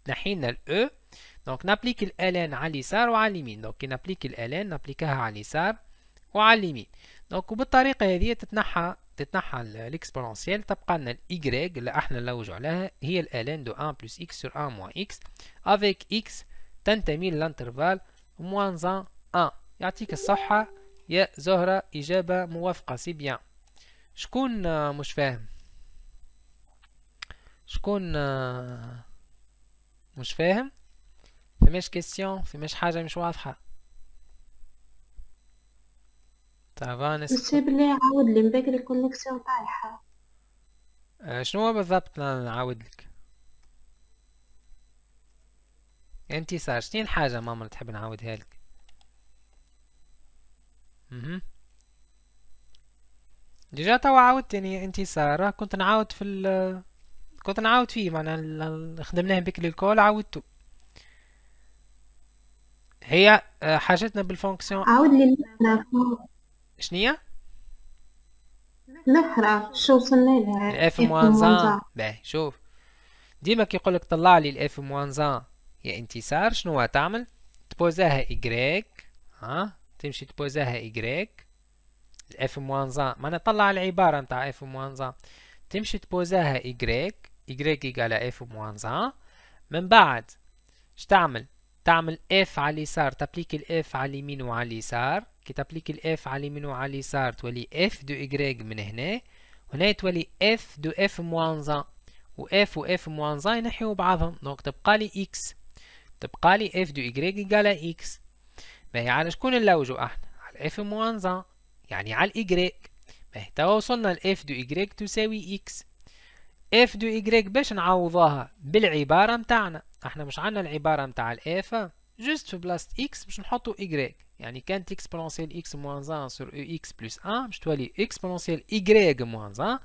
نحينا ال e دونك نابليك ال ln على اليسار وعلى اليمين دونك كي نابليك ال ln نابليكها على اليسار وعلى اليمين دونك وبالطريقه هذه تتنحى تتنحى الاكسبوننسيال تبقى لنا ال y اللي احنا نلوجوا عليها هي ال ln دو 1 بلس x سور 1 موان x افيك x تنتمي للانترفال موان 1 1 يعطيك الصحه يا زهره اجابه موافقه سي بيان شكون آه، مش فاهم شكون آه، مش فاهم فماش كيسيون فماش حاجة مش واضحة تافا نسكت بس بلي عاود لي مبكري الكونيكسيون طايحة آه، شنو هو بالضبط نعاود لك انتي صار شنين حاجة ماما تحب نعاودها لك مهم. ديجا توا عاودتني انتصار كنت نعاود في كنت نعاود فيه معناها خدمناه بكل الكول عاودته هي آه، حاجتنا بالفونكسيون عاود لي شنية؟ الاخرى شو وصلنا لها الاف موانزان باهي شوف ديما كي لك طلع لي الاف موانزان يا انتصار شنو تعمل تبوزاها إيكغيك ها تمشي تبوزاها إيكغيك الاف موانزان ما نطلع العبارة نتاع اف موانزان تمشي تبوزاها إيكغيك y على f موانز 1 من بعد اش تعمل تعمل f على اليسار تبليك f على اليمين وعلى اليسار كي تبليك f على اليمين وعلى اليسار تولي f دو y من هنا هنا تولي f دو اف موانزا و f و f موانزا ينحيو بعضهم دونك تبقى لي x تبقى لي اف دو y يقال اكس باهي على شكون نلوجو احنا على اف موانزا يعني على الايغريك باهي توا وصلنا لاف دو y تساوي x اف دو ايجريك باش نعوضوها بالعبارة متاعنا احنا مش عندنا العبارة متاع الاف جوست في بلاصة اكس باش نحطو ايجريك يعني كانت اكسبونسيال اكس موانز 1 سور او اكس بلس 1 باش تولي اكسبونسيال ايجريك موانز 1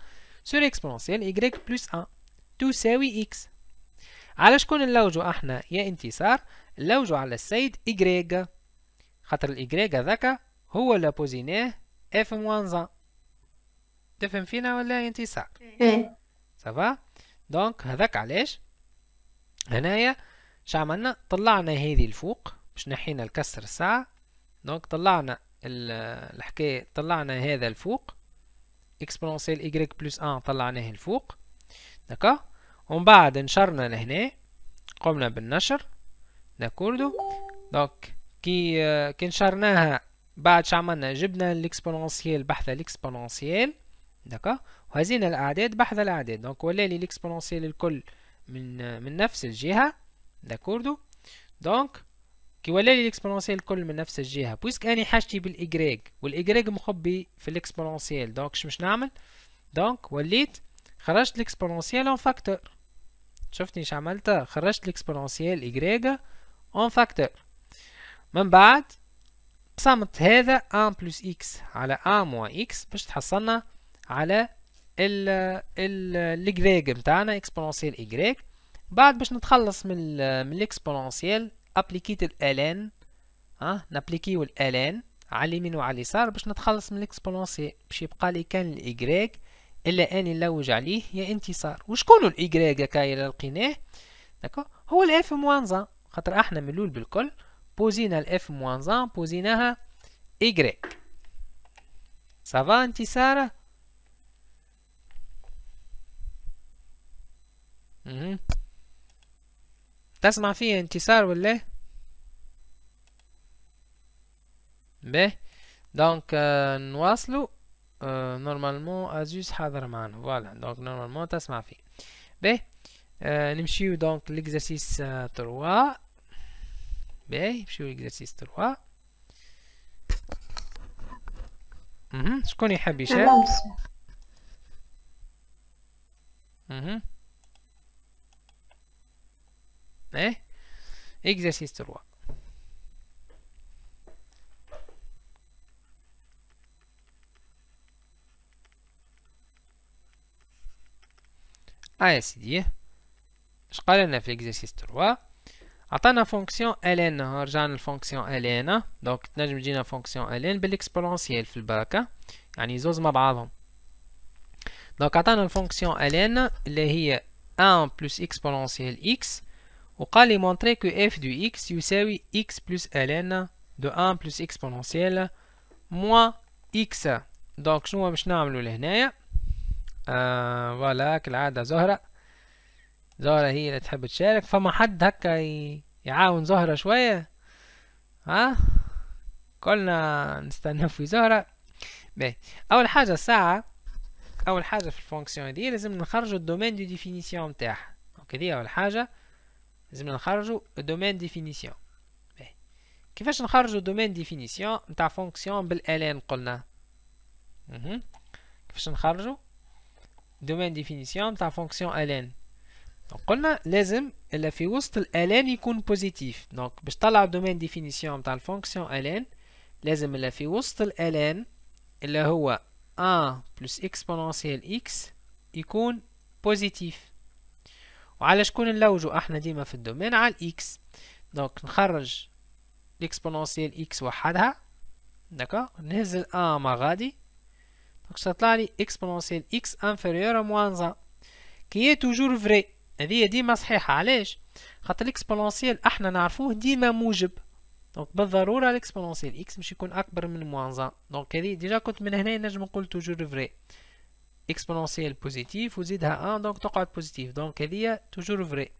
سور اكسبونسيال ايجريك بلس 1 تساوي اكس على شكون نلوجو احنا يا انتصار نلوجو على السيد ايجريك خاطر الايجريك هذاك هو اللي بوزيناه اف موانز 1 تفهم فينا ولا انتصار؟ ايه سافا دونك هذاك علاش هنايا شعملنا طلعنا هذه الفوق باش نحينا الكسر الساعة دونك طلعنا الحكاية طلعنا هذا الفوق اكسبونسيال y بلس ان طلعناه الفوق دكا ومن بعد نشرنا لهنا قمنا بالنشر داكوردو دونك كي كي نشرناها بعد شعملنا جبنا الاكسبونسيال بحث الاكسبونسيال دكا وهذين الأعداد بحث الأعداد دونك ولا لي ليكسبونونسيال الكل من من نفس الجهة داكوردو دونك كي ولا لي ليكسبونونسيال الكل من نفس الجهة بويسك أني حاجتي بالإيكغيك والإيكغيك مخبي في ليكسبونونسيال دونك شمش نعمل دونك وليت خرجت ليكسبونونسيال أون فاكتور شفتني ش عملت خرجت ليكسبونونسيال إيكغيك أون فاكتور من بعد قسمت هذا 1 بلس إكس على 1 موان إكس باش تحصلنا على ال ال الجريج متاعنا اكسبونسيال ايجريك بعد باش نتخلص من ال من الاكسبونسيال ابليكيت الالان ها نابليكيو الالان على اليمين وعلى اليسار باش نتخلص من الاكسبونسيال باش يبقى لي كان الايجريك الا اني نلوج عليه يا انتصار وشكون الايجريك هكايا اللي لقيناه داكو هو الاف زان خاطر احنا من الاول بالكل بوزينا الاف زان بوزيناها ايجريك سافا انتصاره تسمع فيه انتصار ولا إيه؟ ب دونك آه euh, نواصلو آه نورمالمون ازوس حاضر معنا فوالا دونك نورمالمون تسمع فيه ب آه نمشيو دونك ليكزرسيس 3 ب نمشيو ليكزرسيس 3 شكون يحب يشارك اها Exercice 3. Ah, c'est dit. Je parle de l'exercice 3. Attends la fonction ln. J'ai la fonction ln. Donc, je me dis la fonction ln. Belle exponentielle. Fil baka. Yani, zoz ma bavon. Donc, attends la fonction ln. Le est 1 plus l'exponentielle x. وقال لي مونتري كو اف دو اكس يساوي اكس بلس ln دو 1 بلس اكسبونونسيال موان اكس دونك شنو باش نعملو لهنايا آه فوالا كالعادة زهرة زهرة هي اللي تحب تشارك فما حد هكا يعاون زهرة شوية ها كلنا نستنى في زهرة باهي أول حاجة الساعة أول حاجة في الفونكسيون دي لازم نخرجو الدومين دو ديفينيسيون متاعها اوكي دي أول حاجة Je vais faire le domaine de définition. Je vais faire le domaine de définition de la fonction LN. Je vais faire le domaine de définition de la fonction LN. Donc, la deuxième, la féroustelle LN, est positif. Donc, si je fais le domaine de définition de la fonction LN, la deuxième, la féroustelle LN, est 1 plus x, est positif. وعلى شكون نلوجو احنا ديما في الدومين على الاكس دونك نخرج الاكسبونونسيال اكس وحدها دكا نهز الان ما غادي دونك تطلع لي اكسبونونسيال اكس انفيريور موان زان كي هي توجور فري هذه ديما صحيحه علاش خاطر الاكسبونونسيال احنا نعرفوه ديما موجب دونك بالضروره الاكسبونونسيال اكس باش يكون اكبر من موان زان دونك هذه ديجا كنت من هنا نجم نقول توجور فري اكسبونونسيال بوزيتيف وزيدها ان دونك تقعد بوزيتيف دونك هذه توجور فري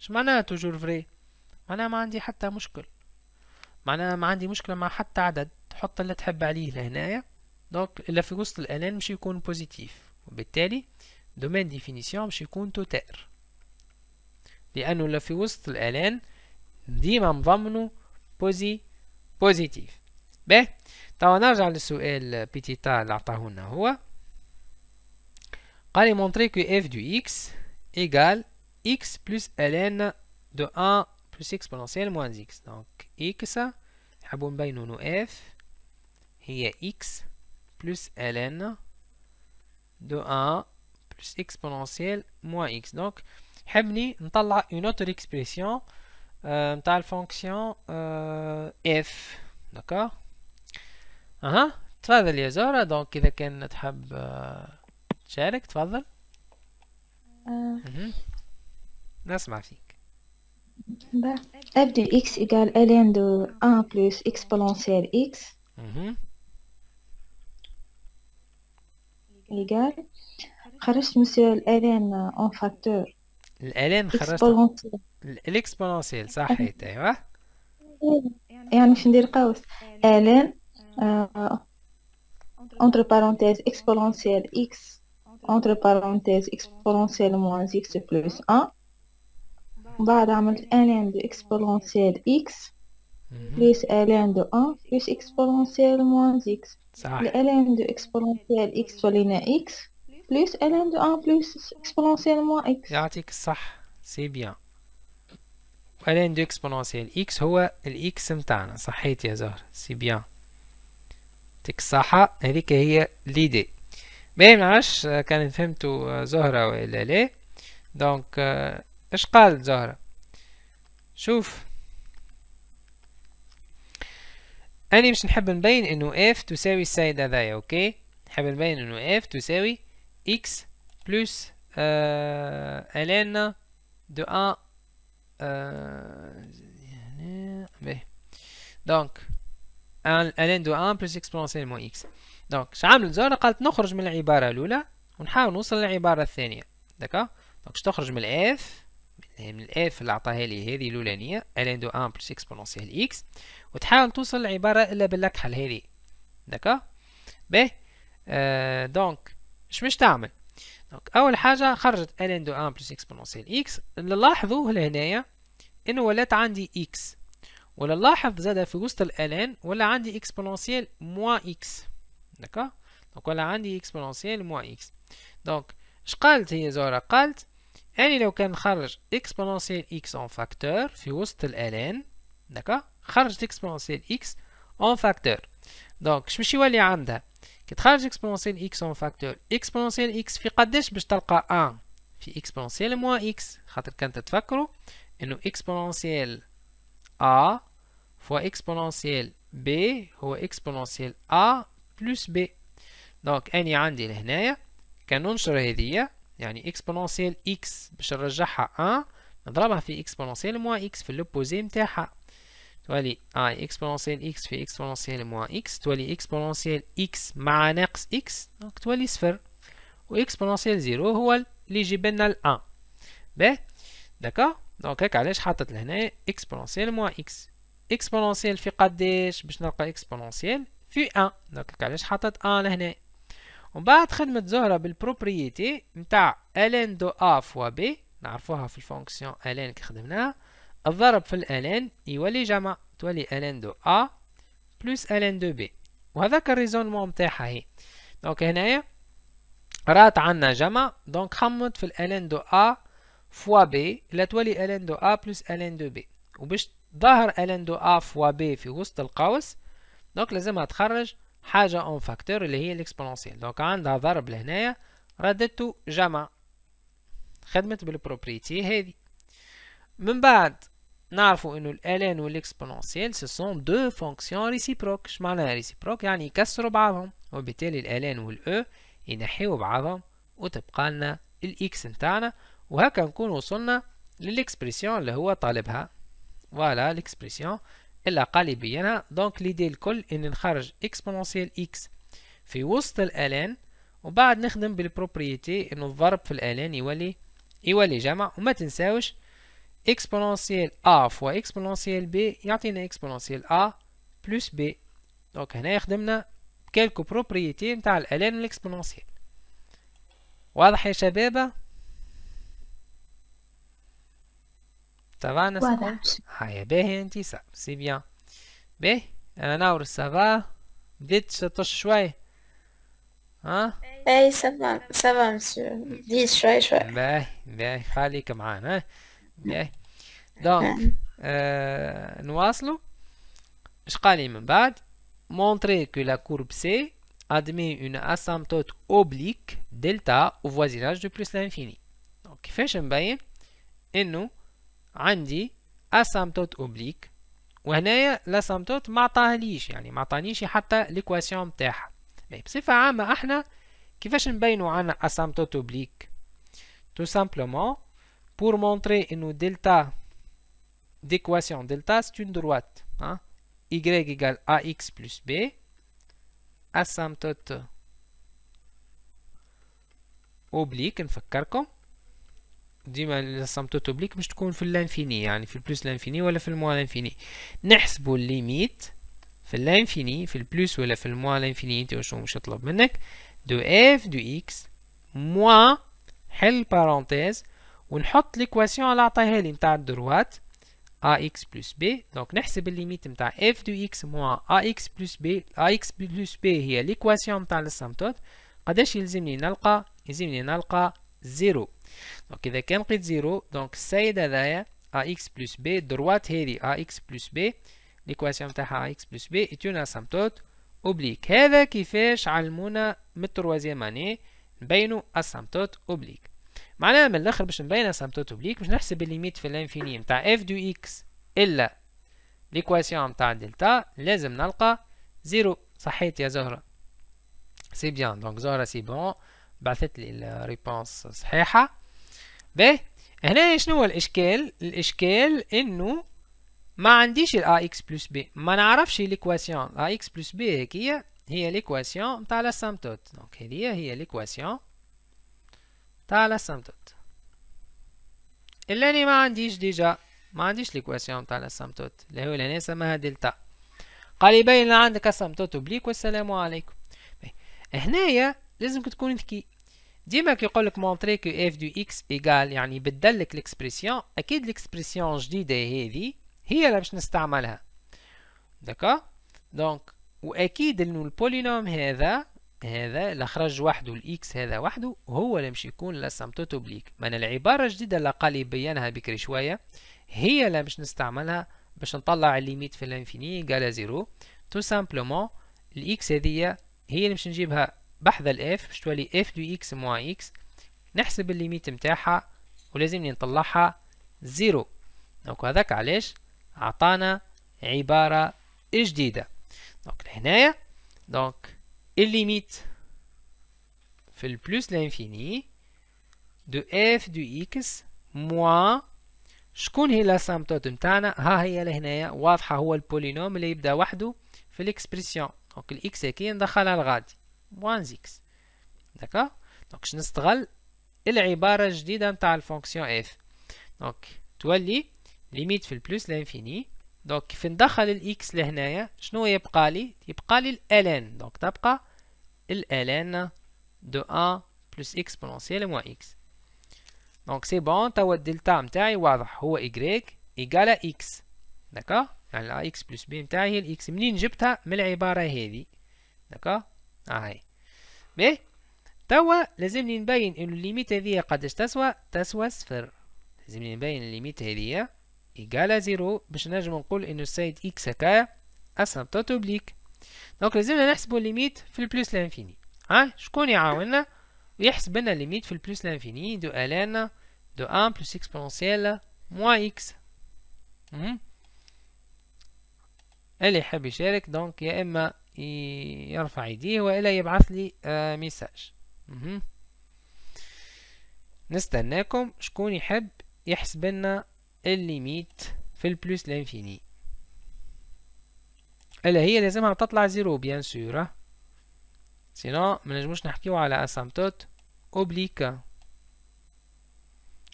اش معناها توجور فري معناها ما عندي حتى مشكل معناها ما عندي مشكله مع حتى عدد تحط اللي تحب عليه لهنايا دونك اللي في وسط الالان مش يكون بوزيتيف وبالتالي دومين ديفينيسيون مش يكون توتير لانه اللي في وسط الالان ديما مضمنو بوزي بوزيتيف باهي توا نرجع للسؤال بيتيتا اللي عطاهولنا هو allez montrer que f du x égale x plus ln de 1 plus exponentielle moins x. Donc x, abon nous f, est x plus ln de 1 plus exponentielle moins x. Donc, va avons une autre expression euh, la fonction euh, f. D'accord uh-huh. Aha, donc les y Donc, une autre. شارك تفضل آه. نسمع فيك أبدل x إيكال ln دو 1 بلس x بوتنسيال x إيكال خرجت مسيو الالان أون فاكتور الالان خرجت الإكسبونونسيال صحيت أيوا يعني باش ندير قوس الان أونتر بارونتيز إكسبونونسيال إكس entre parenthèses exponentielle moins x plus 1 بعد عملت ln de exponentielle x plus ln de 1 plus exponentielle moins x صح ln de exponentielle x تولينا x plus ln de 1 plus exponentielle moins x يعطيك الصح c'est bien ln de exponentielle x هو الاكس متاعنا صحيت يا زهر سي بيان يعطيك الصحة هذيك هي ليدي ما منعرفش آه، كان فهمتو آه، زهرة ولا لا دونك آه، اش قالت زهرة شوف أنا مش نحب نبين إنه اف تساوي السيد هذايا أوكي نحب نبين إنه اف تساوي اكس بلس ln ان 1 euh, donc ln de 1 يعني، plus exponentiellement x دونك عامل زورا قالت نخرج من العبارة الأولى ونحاول نوصل للعبارة الثانية دكا دونك تخرج من الاف من الاف اللي عطاها لي هذه الأولانية ln دو أن بلس اكسبونونسيال اكس وتحاول توصل للعبارة إلا بالأكحل هذه دكا باهي آه دونك اش باش تعمل دونك أول حاجة خرجت ألان دو أن بلس اكسبونونسيال اكس اللي لاحظوه لهنايا إنه ولات عندي اكس ولا لاحظ زاد في وسط الالان ولا عندي اكسبونونسيال موان اكس D'accord Donc voilà عندي exponentielle moins x. Donc اش قالت هي زهرة؟ قالت يعني لو كان نخرج exponentielle x en facteur في وسط الآلان داكا خرجت exponentielle x en facteur. دونك اش باش يولي عندها؟ كي تخرج exponentielle x en facteur exponentielle x في قداش باش تلقى 1 في exponentielle moins x خاطر كان تتفكروا انه exponentielle a fois exponentielle b هو exponentielle a بلس ب دونك اني عندي لهنايا كننشر هذه يعني اكسبونونسيال اكس باش نرجعها 1 نضربها في اكسبونونسيال موان اكس في لوبوزي نتاعها تولي اي اكسبونونسيال اكس في اكسبونونسيال موان اكس تولي اكسبونونسيال اكس مع ناقص اكس دونك تولي صفر واكسبونونسيال زيرو هو اللي يجيب لنا ال 1 باهي داكا دونك هاك علاش حطت لهنايا اكسبونونسيال موان اكس اكسبونونسيال في قداش باش نلقى اكسبونونسيال في ان دونك علاش حطيت ان لهنا ومن بعد خدمة زهرة بالبروبريتي نتاع الان دو ا فوا بي نعرفوها في الفونكسيون الان كي خدمناها الضرب في الان يولي جمع تولي الان دو ا بلس الان دو بي وهذاك الريزونمون نتاعها هي دونك هنايا رات عنا جمع دونك خمط في الان دو ا فوا بي لا تولي ln دو ا بلس الان دو بي وباش ظهر الان دو ا فوا بي في وسط القوس دونك لازمها تخرج حاجة اون فاكتور اللي هي الاكسبونونسيال دونك عندها ضرب لهنايا ردته جمع خدمت بالبروبريتي هذه من بعد نعرفوا انه الالان والاكسبونونسيال سون دو فونكسيون ريسيبروك اش معناها ريسيبروك يعني يكسروا بعضهم وبالتالي الالان والاو ينحيوا بعضهم وتبقى لنا الاكس نتاعنا وهكا نكون وصلنا للاكسبريسيون اللي هو طالبها فوالا l'expression إلا قالبي أنا دونك ليدي الكل إن نخرج إكسبونونسيال إكس في وسط الألان وبعد نخدم بالبروبريتي إنه الضرب في الألان يولي يولي جمع وما تنساوش إكسبونونسيال أ فوا إكسبونونسيال بي يعطينا إكسبونونسيال أ بلس بي دونك هنا خدمنا كالكو بروبريتي نتاع الألان والإكسبونونسيال واضح يا شباب Ça va, nest c'est bien. Bien, ça va Dites, ça touche chouette. Hein? ça va, ça ça دي chouette. Bien, montrer que la courbe C admet une asymptote oblique delta au voisinage de plus l'infini. Donc, كيفاش et nous, عندي اسامتوت اوبليك وهنايا لاسامبتوت ما عطاهليش يعني ما عطانيش حتى ليكواسيون نتاعها طيب، بصفة عامة احنا كيفاش نبينو عنا اسامتوت اوبليك تو سامبلومون بور montrer انو دلتا دلتا سي اون دروات droite hein? ايغال ا اكس بلس بي اسامتوت اوبليك نفكركم ديما اللي اوبليك باش تكون في لانفيني يعني في البلوس لانفيني ولا في الموان لانفيني نحسبو الليميت في لانفيني في البلوس ولا في الموان لانفيني انت واش مش يطلب منك دو اف دو اكس موان حل بارونتيز ونحط ليكواسيون اللي عطاها لي نتاع الدروات ax بلس b دونك نحسب الليميت نتاع f دو x موان ax بلس b ax بلس b هي ليكواسيون نتاع السامتوت قداش يلزمني نلقى يلزمني نلقى 0 دونك اذا كان لقيت 0 دونك السيد هذايا ax بلس b دروات ا ax بلس b ليكواسيون تاعها ax بلس b اتون اسامبتوت اوبليك هذا كيفاش علمونا من التروازيام اني نبينو اسامبتوت اوبليك معناها من الاخر باش نبين اسامبتوت اوبليك باش نحسب الليميت في الانفيني نتاع اف دو اكس الا ليكواسيون نتاع دلتا لازم نلقى زيرو صحيت يا زهره سي بيان دونك زهره سي بون بعثت لي الريبونس صحيحة باهي هنا شنو هو الاشكال الاشكال انه ما عنديش ال ax بلس b ما نعرفش الإكواسيون ax بلس b هي هي الايكواسيون نتاع لاسامبتوت دونك هذه هي الإكواسيون نتاع لاسامبتوت الا اني ما عنديش ديجا ما عنديش الإكواسيون نتاع لاسامبتوت اللي هو لهنا سماها دلتا قال لي باين عندك اسامبتوت اوبليك والسلام عليكم هنايا لازمك تكون ذكي ديما كيقول لك مونتري كو اف دو اكس ايغال يعني بدل لك اكيد ليكسبريسيون الجديده هذه هي اللي باش نستعملها دكا دونك واكيد انه البولينوم هذا هذا اللي خرج وحده الاكس هذا وحده هو اللي مش يكون لا بليك من العباره الجديده اللي قال بينها بكري شويه هي اللي باش نستعملها باش نطلع الليميت في الانفيني قال زيرو تو سامبلومون الاكس هذه هي اللي باش نجيبها بحذا الاف باش تولي اف دو اكس موا اكس نحسب الليميت نتاعها ولازمني نطلعها زيرو دونك هذاك علاش عطانا عبارة جديدة دونك لهنايا دونك الليميت في البلوس لانفيني دو اف دو اكس موا شكون هي لاسامبتوت نتاعنا ها هي لهنايا واضحة هو البولينوم اللي يبدا وحده في الاكسبرسيون دونك الاكس هكي ندخلها لغادي 1x داكوغ دونك شنستغل العبارة الجديدة نتاع الفونكسيون اف دونك تولي ليميت في البلوس لانفيني دونك كيف ندخل الاكس لهنايا شنو يبقى لي يبقى لي الالان دونك تبقى الالان دو 1 بلس اكسبونونسيال موان اكس دونك سي بون توا الدلتا نتاعي واضح هو ايغريك ايغالا اكس داكا يعني اكس بلس بي نتاعي هي الاكس منين جبتها من العباره هذه داكا أهي باهي توا لازمني نبين انو الليميت هذيا قداش تسوى تسوى صفر لازمني نبين الليميت هذيا إيكالا زيرو باش نجم نقول انو السيد إكس هكا أسمبتوت أوبليك دونك لازمنا نحسبو الليميت في البلوس لانفيني ها شكون يعاوننا ويحسب لنا الليميت في البلوس لانفيني دو ألان دو أن بلوس إكسبونسيال موان إكس اللي يحب يشارك دونك يا إما يرفع يديه وإلا يبعث لي آه، ميساج نستناكم شكون يحب يحسب لنا الليميت في البلوس لانفيني الا هي لازمها تطلع زيرو بيان سور سينو منجموش نحكيو على اسامبتوت اوبليكا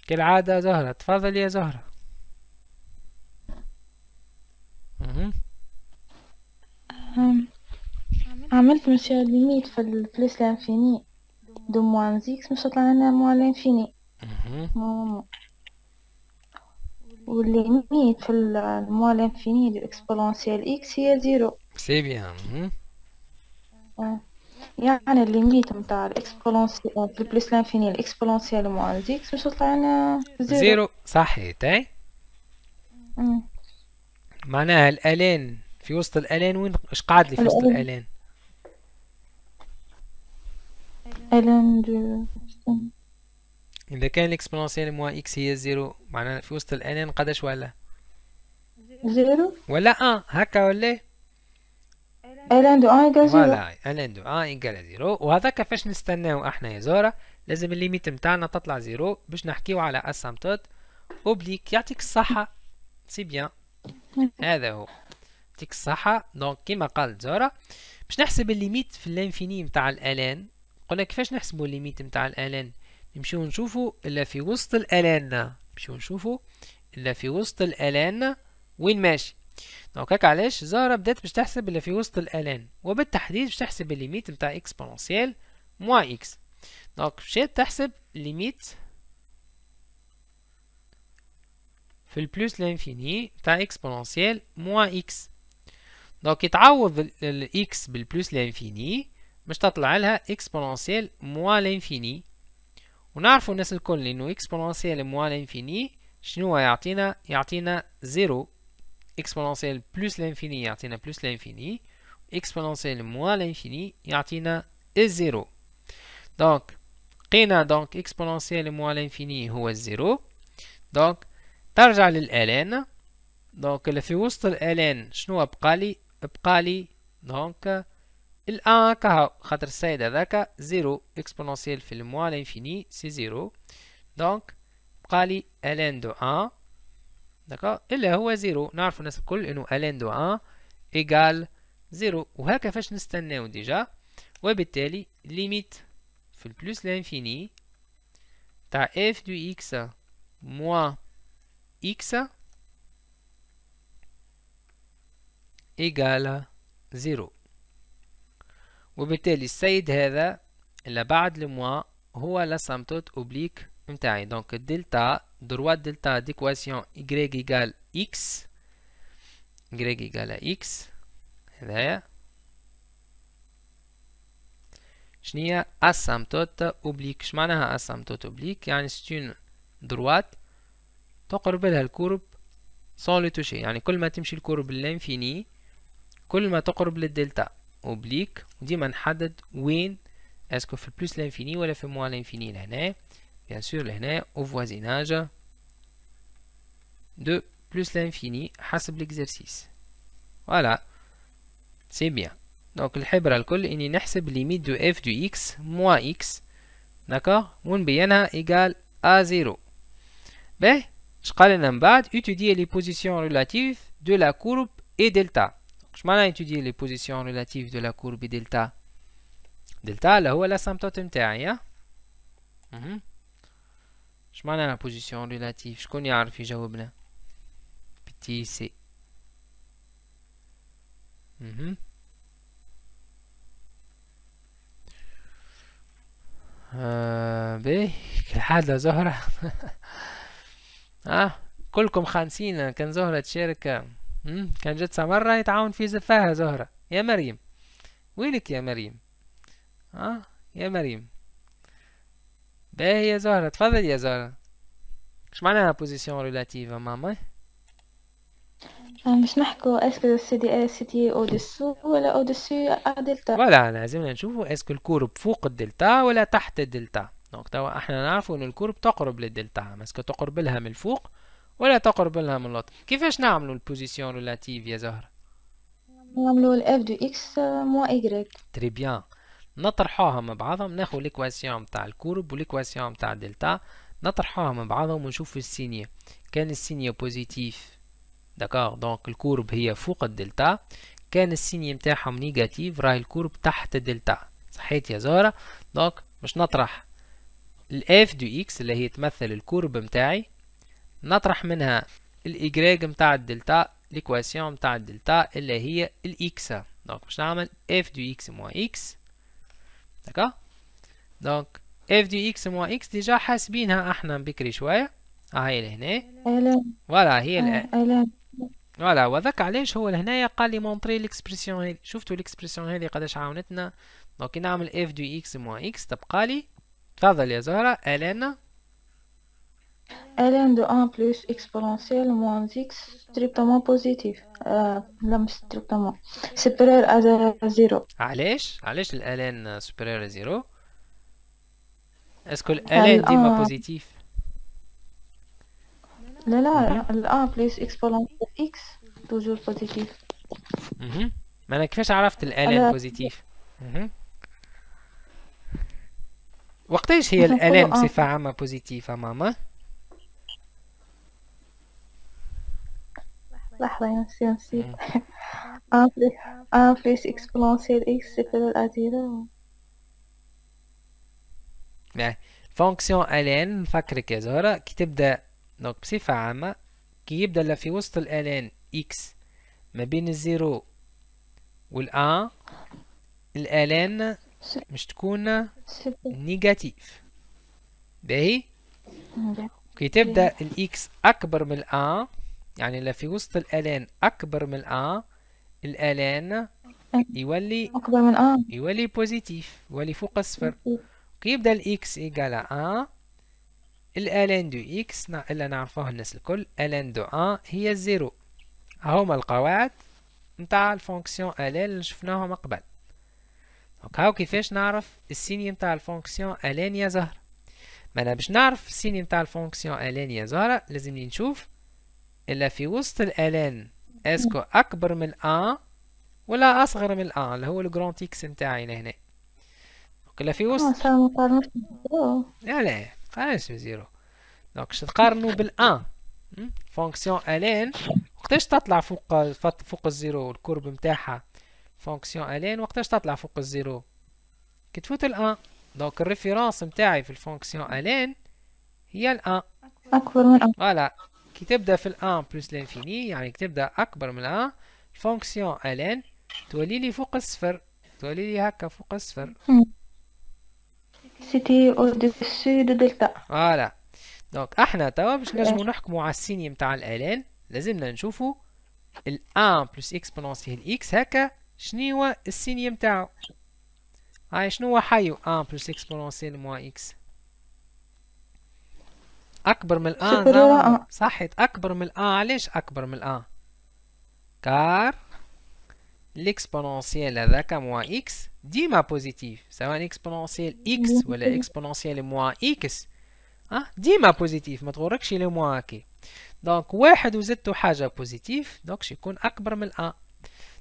كالعادة زهرة تفضل يا زهرة مهم. عملت مشي ليميت في البليس لانفيني دو موان زيكس مش طلع لنا موان لانفيني والليميت في الموان لانفيني دو اكسبونسيال اكس هي زيرو سي بيان آه. يعني الليميت نتاع الاكسبونسيال آه، في البليس لانفيني الاكسبونسيال موان زيكس مش طلع لنا زيرو زيرو صحيت اي معناها الالان في وسط الالان وين اش قاعد لي في وسط الالان ln دو إذا كان الإكسبوننسيال موا إكس هي زيرو معناها في وسط الألان قداش ولا؟ زيرو ولا أن آه، هكا ولا؟ الان دو ان ايكال زيرو فوالا الان دو ان ايكال زيرو وهذا فاش نستناو احنا يا زهرة لازم الليميت نتاعنا تطلع زيرو باش نحكيو على اسامتوت اوبليك يعطيك الصحة سي بيان هذا هو يعطيك الصحة دونك كيما قالت زهرة باش نحسب الليميت في الانفيني نتاع الالان قلنا كيفاش نحسبوا ليميت نتاع الالان نمشيو نشوفوا الا في وسط الالان نمشيو نشوفوا الا في وسط الالان وين ماشي دونك هكا علاش زهره بدات باش تحسب الا في وسط الالان وبالتحديد باش تحسب الليميت نتاع اكسبونسييل موا اكس دونك مشات تحسب ليميت في البلوس لانفيني تاع اكسبونسييل موا اكس دونك يتعوض الاكس بالبلوس لانفيني باش تطلع لها اكسبونونسيال موا لانفيني ونعرفوا الناس الكل انه اكسبونونسيال موا لانفيني شنو يعطينا يعطينا زيرو اكسبونونسيال بلس لانفيني يعطينا بلس لانفيني اكسبونونسيال موا لانفيني يعطينا الزيرو دونك لقينا دونك اكسبونونسيال موا لانفيني هو الزيرو دونك ترجع للالان دونك في وسط الالان شنو بقالي بقالي دونك الان كهو خاطر السيد هذاك زيرو اكسبونونسيال في الموا لانفيني سي زيرو دونك بقالي الان دو ان داكا الا هو زيرو نعرفو الناس الكل انو الان دو ان ايجال زيرو وهكا فاش نستناو ديجا وبالتالي ليميت في البلوس لانفيني تاع اف دو اكس موا اكس ايجال زيرو وبالتالي السيد هذا اللي بعد الموا هو لاسامتوت اوبليك متاعي دونك دلتا دروا دلتا ديكواسيون y ايكال اكس y ايكال اكس هذايا شنيا اسامتوت اوبليك اش معناها اسامتوت اوبليك يعني ستون دروات تقرب لها الكورب سون لو توشي يعني كل ما تمشي الكورب للانفيني كل ما تقرب للدلتا oblique, on dit man win, est-ce qu'on fait plus l'infini ou elle fait moins l'infini l'année Bien sûr, l'année au voisinage de plus l'infini, hasb l'exercice. Voilà, c'est bien. Donc, le hibre alcool, il y limite de f du x moins x, d'accord Moun bien égal à 0. mais ben, je crois étudier les positions relatives de la courbe et delta. Je ai étudier les positions relatives de la courbe Delta. Delta, là où est la symptôme Je m'en à la position relative. Je connais petit C. Mhm. Euh, كان جد سمرة يتعاون في زفاها زهرة يا مريم ويلك يا مريم اه يا مريم باهي يا زهرة تفضل يا زهرة اش معناها بوزيسيون ريلاتيف ماما مش نحكو اسكو سي دي اس سي او دسو ولا او دسو دلتا ولا لازمنا نشوفو اسكو الكورب فوق الدلتا ولا تحت الدلتا دونك توا احنا نعرفو ان الكورب تقرب للدلتا اسكو تقرب لها من الفوق ولا تقرب لها من لطف كيفاش نعملوا البوزيسيون ريلاتيف يا زهرة نعملوا الاف دو اكس موا ايغريك تري بيان نطرحوها مع بعضهم ناخذ ليكواسيون نتاع الكورب وليكواسيون نتاع دلتا نطرحوها مع بعضهم ونشوفوا السينيا كان السينيا بوزيتيف داكوغ دونك الكورب هي فوق الدلتا كان السينيا نتاعهم نيجاتيف راهي الكورب تحت الدلتا صحيت يا زهرة دونك باش نطرح الاف دو اكس اللي هي تمثل الكورب نتاعي نطرح منها الإجراج متاع الدلتا ليكواسيون متاع الدلتا اللي هي الإكس دونك باش نعمل اف دو اكس موان اكس داكا دونك اف دو اكس موان اكس ديجا حاسبينها احنا بكري شوية هاي لهنا فوالا هي آه، الان فوالا وذاك علاش هو لهنايا قال لي مونطري ليكسبرسيون هذي شفتوا ليكسبرسيون هذي قداش عاونتنا دونك كي نعمل اف دو اكس موان اكس تبقى لي تفضل يا زهرة الان ln de 1 plus exponentiel moins x strictement positif لا euh, مش strictement supérieur à 0 علاش علاش ln supérieur à 0 اسكو ln ديما بوزيتيف لا لا الان بلس اكسبونونسيال اكس توجور بوزيتيف اها ما انا كيفاش عرفت الالان بوزيتيف اها وقتاش هي ال ln بصفه عامه بوزيتيفه ماما لحظة نسي نسيت ان بليس اكسبلونسي الاكس سيفير الاديرة نعم فونكسيون الان نفكرك يا زهرة كي تبدا دونك بصفة عامة كي يبدا في وسط الالان اكس ما بين الزيرو والان الالان مش تكون نيجاتيف باهي كي تبدا الاكس اكبر من الان يعني اللي في وسط الآلان أكبر من أ الآلان يولي أكبر من أ يولي بوزيتيف يولي فوق الصفر كيبدا الإكس إيكال ا الآلان دو إكس الا نعرفوه الناس الكل آلان دو ا هي الزيرو هما القواعد نتاع الفونكسيون آلان اللي شفناهم قبل دونك هاو كيفاش نعرف السيني نتاع الفونكسيون آلان يا زهرة ما انا باش نعرف السيني نتاع الفونكسيون آلان يا زهرة لازمني نشوف إلا في وسط الالان اسكو اكبر من ا ولا اصغر من ا اللي هو الجراند اكس نتاعي لهنا إلا في وسط آه، لا لا قارنش بزيرو دونك تقارنوا بالان فونكسيون الان وقتاش تطلع فوق فوق الزيرو الكرب نتاعها فونكسيون الان وقتاش تطلع فوق الزيرو كي تفوت الان دونك الريفيرونس نتاعي في الفونكسيون الان هي الان اكبر من ا فوالا كي تبدا في الان بلس لانفيني يعني كي تبدا اكبر من الان الفونكسيون الان تولي لي فوق الصفر تولي لي هكا فوق الصفر سيتي او سي دو دلتا فوالا دونك احنا توا باش نجمو نحكمو على السيني نتاع الالان لازمنا نشوفو ال 1 بلس اكسبونونسيال اكس هكا شنو هو السيني نتاعو هاي شنو هو حيو ان بلس اكسبونونسيال موان اكس أكبر من الآن آه. صحيت أكبر من الآن ليش أكبر من الآن كار l'exponentielle هذاك موان إكس ديما بوزيتيف سواء اكسبونونسيال إكس ولا اكسبونونسيال موان إكس أه ديما بوزيتيف ما تغركش لي موان هاكي دونك واحد وزدتو حاجة بوزيتيف دونك يكون أكبر من الآن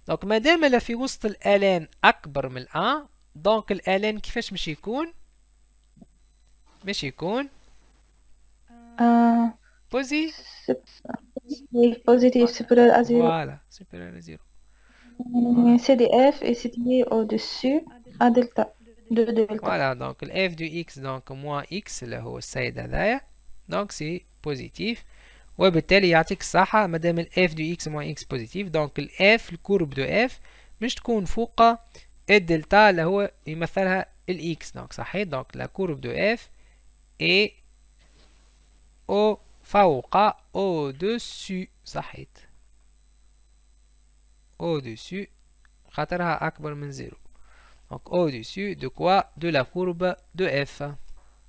دونك مادام لا في وسط الآلان أكبر من الآن دونك الآلان كيفاش مش يكون مش يكون Uh, Posi Positif, supérieur à 0. Voilà, supérieur à 0. Voilà. اف est situé au-dessus à delta. اللي هو السيد هذايا. دونك سي بوزيتيف وبالتالي يعطيك الصحة مادام الاف دو اكس موان اكس بوزيتيف دونك الاف الكورب دو اف مش تكون فوق الدلتا اللي هو يمثلها الاكس دونك صحيح دونك لا كورب دو اف اي au fauqa au-dessus صحيت au-dessus خاطرها donc au-dessus de quoi de la courbe de f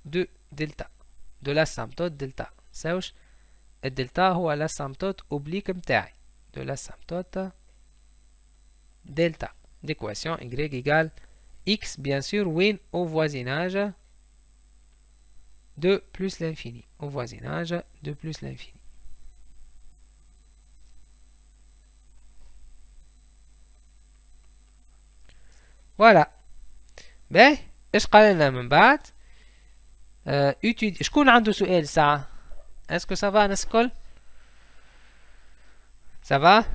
de delta de l'asymptote delta ساوش ou الدلتا هو l'asymptote oblique متاعي de l'asymptote delta d'équation y égale x bien sûr win au voisinage 2 plus l'infini. Au voisinage, de plus l'infini. Voilà voilà باهي اش ça لنا من بعد Ça اتيد... شكون عنده سؤال ساعة Ça va ناس donc سافا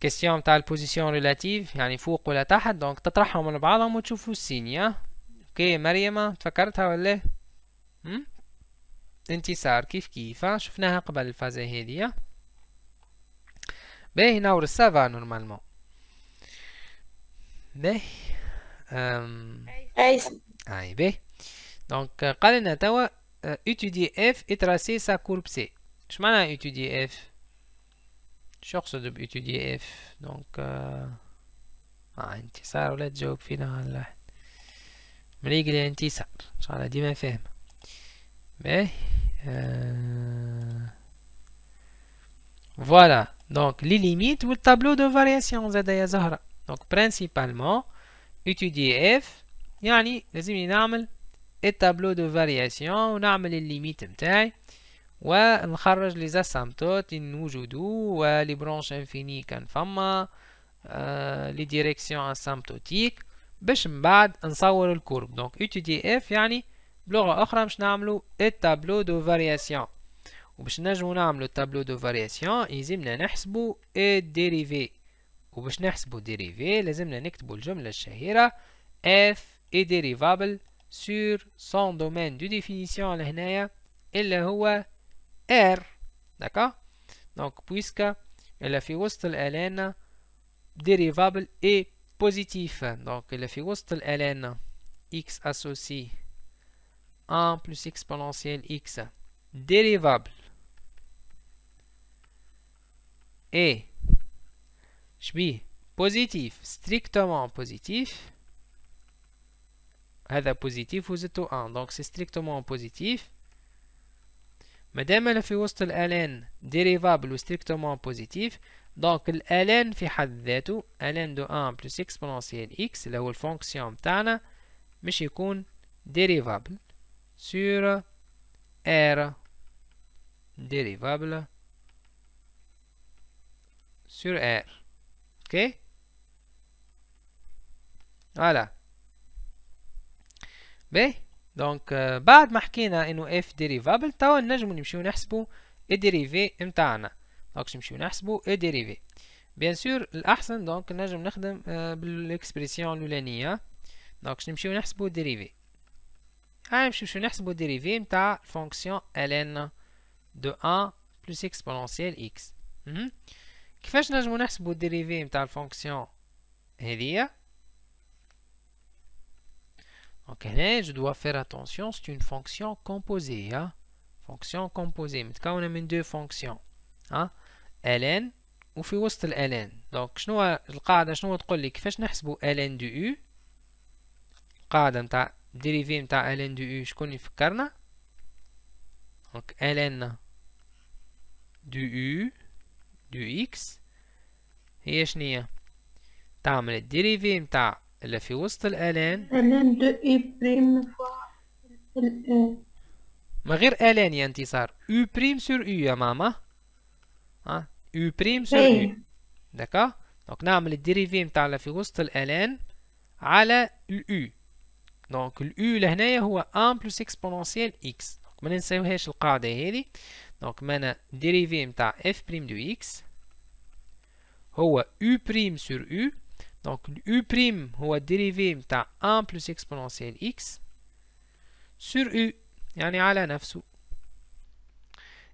كيستيون تاع البوزيسيون ريلاتيف يعني فوق ولا تحت دونك تطرحهم من بعضهم وتشوفوا السينيا اوكي تفكرتها ولا Hmm? انتصار كيف كيف شفناها قبل الفازة هذه باهي نور السافا نورمالمون باهي اي باهي دونك قال لنا توا أه، étudier اف et tracer sa courbe c اش معناها étudier اف شو اقصد ب étudier اف دونك أه،, آه انتصار ولا تجاوب فينا على مليق انتصار ان شاء الله ديما فاهمه Mais euh, voilà. Donc les limites ou le tableau de variation زاد زهرة. Donc principalement étudier f يعني لازمني نعمل التابلو دو فارياسيون ونعمل الليميت متاعي ونخرج لي زاسامتوت نوجدو ولي برونش انفيني كان فما لي ديريكسيون اسامبتوتيك باش من بعد نصور الكورب دونك اي تي دي اف يعني بلغة أخرى باش نعملو إيه التابلو دو فارياسيون وباش نجمو نعملو التابلو دو فارياسيون يلزمنا نحسبو إيه الديريفي وباش نحسبو الديريفي لازمنا نكتبو الجملة الشهيرة f est dérivable sur son domaine de définition لهنايا اللي هو r داكا دونك بويسكا الا في وسط الالانة dérivable اي positif دونك الا في وسط الالانة x associé 1 plus exponentielle x dérivable est suis positif strictement positif هذا positif ou zéro 1 donc c'est strictement positif Madame elle في وسط ln dérivable ou strictement positif donc ln في حد ذاته ln de 1 plus exponentielle X la fonction tana, تاعنا مش يكون dérivable sur R dérivable sur R. Er. Ok Voilà. B دونك euh, بعد ما حكينا انه اف ديريفابل توا نجمو نمشيو نحسبو الديريفي نتاعنا دونك نمشيو نحسبو الديريفي بيان سور الاحسن دونك نجم نخدم euh، بالاكسبريسيون الاولانيه دونك نمشيو نحسبو الديريفي Ahim que je suis nés pour la fonction ln de 1 plus exponentielle x. Qu'façons-nous pour dériver une telle fonction? la fonction donc je dois faire attention, c'est une fonction composée, hein? Fonction composée. Mettons qu'on a mis deux fonctions, hein, Ln et plutôt ln. Donc je dois le garder. Je dois ln de u nous pour ln de u? Gardons-ta ديريفي نتاع ال ان دو أو شكون يفكرنا دونك ال ان دو أو دو اكس هي شنية تعمل الديريفي نتاع اللي في وسط الالان الان دو اي بريم ما غير الان يا انتصار أو بريم سور أو يا ماما ها أو بريم سور أو داكا دونك نعمل الديريفي نتاع اللي في وسط الالان على يو دونك اليو لهنايا هو 1 بلس اكسبونونسيال اكس دونك ما ننساوهاش القاعده هذه دونك مانا ديريفي نتاع اف بريم دو اكس هو او بريم سور او دونك يو بريم هو ديريفي نتاع 1 بلس اكسبونونسيال اكس سور او يعني على نفسه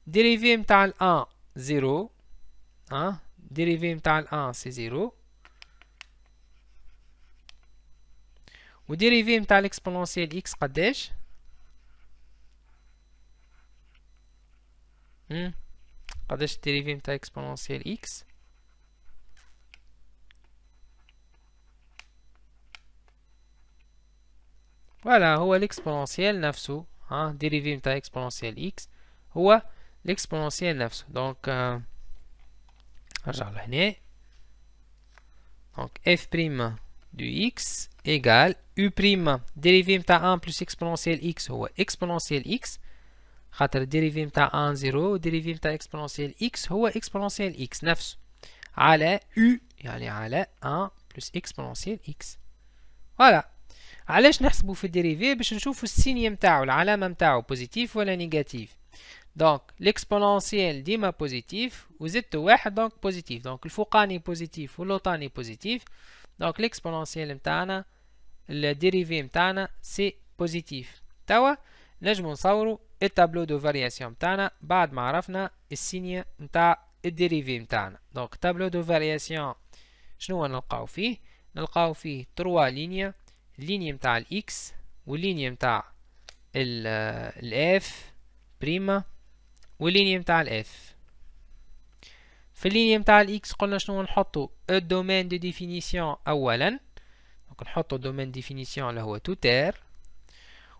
ديريفي نتاع ال 1 0 ها ديريفي نتاع ال 1 سي 0 ou ta m'ta l'exponentielle x, à dèche. À ta dérivé m'ta x. Voilà, où est l'exponentielle 9 sous hein? Dérivé m'ta l'exponentielle x. Où l'exponentielle 9 Donc, j'en euh, ai. Donc, f' De x égale u prime dérivée de 1 plus exponentielle x ou exponentielle x, ça la dérivée de 1 0 dérivée de exponentielle x ou exponentielle x neuf, allez u allez allez 1 plus exponentielle x voilà. Allez je ne sais pas la dérivée, je vais voir le signe de la même positif ou négatif. Donc l'exponentielle est positive, vous êtes ouais donc positif, donc le front est positif, l'horizon est positif. دونك ليكسبونونسيال متاعنا الديريفي متاعنا سي بوزيتيف توا نجمو نصورو التابلو دو فارياسيون متاعنا بعد ما عرفنا السينيا متاع الديريفي نتاعنا دونك تابلو دو فارياسيون شنو نلقاو فيه نلقاو فيه تروا لينيا لينيا متاع الاكس واللينيا متاع الاف بريما واللينيا متاع الاف في الليني متاع الاكس قلنا شنو نحطو الدومين دو ديفينيسيون اولا دونك نحطو دومين ديفينيسيون اللي هو توتير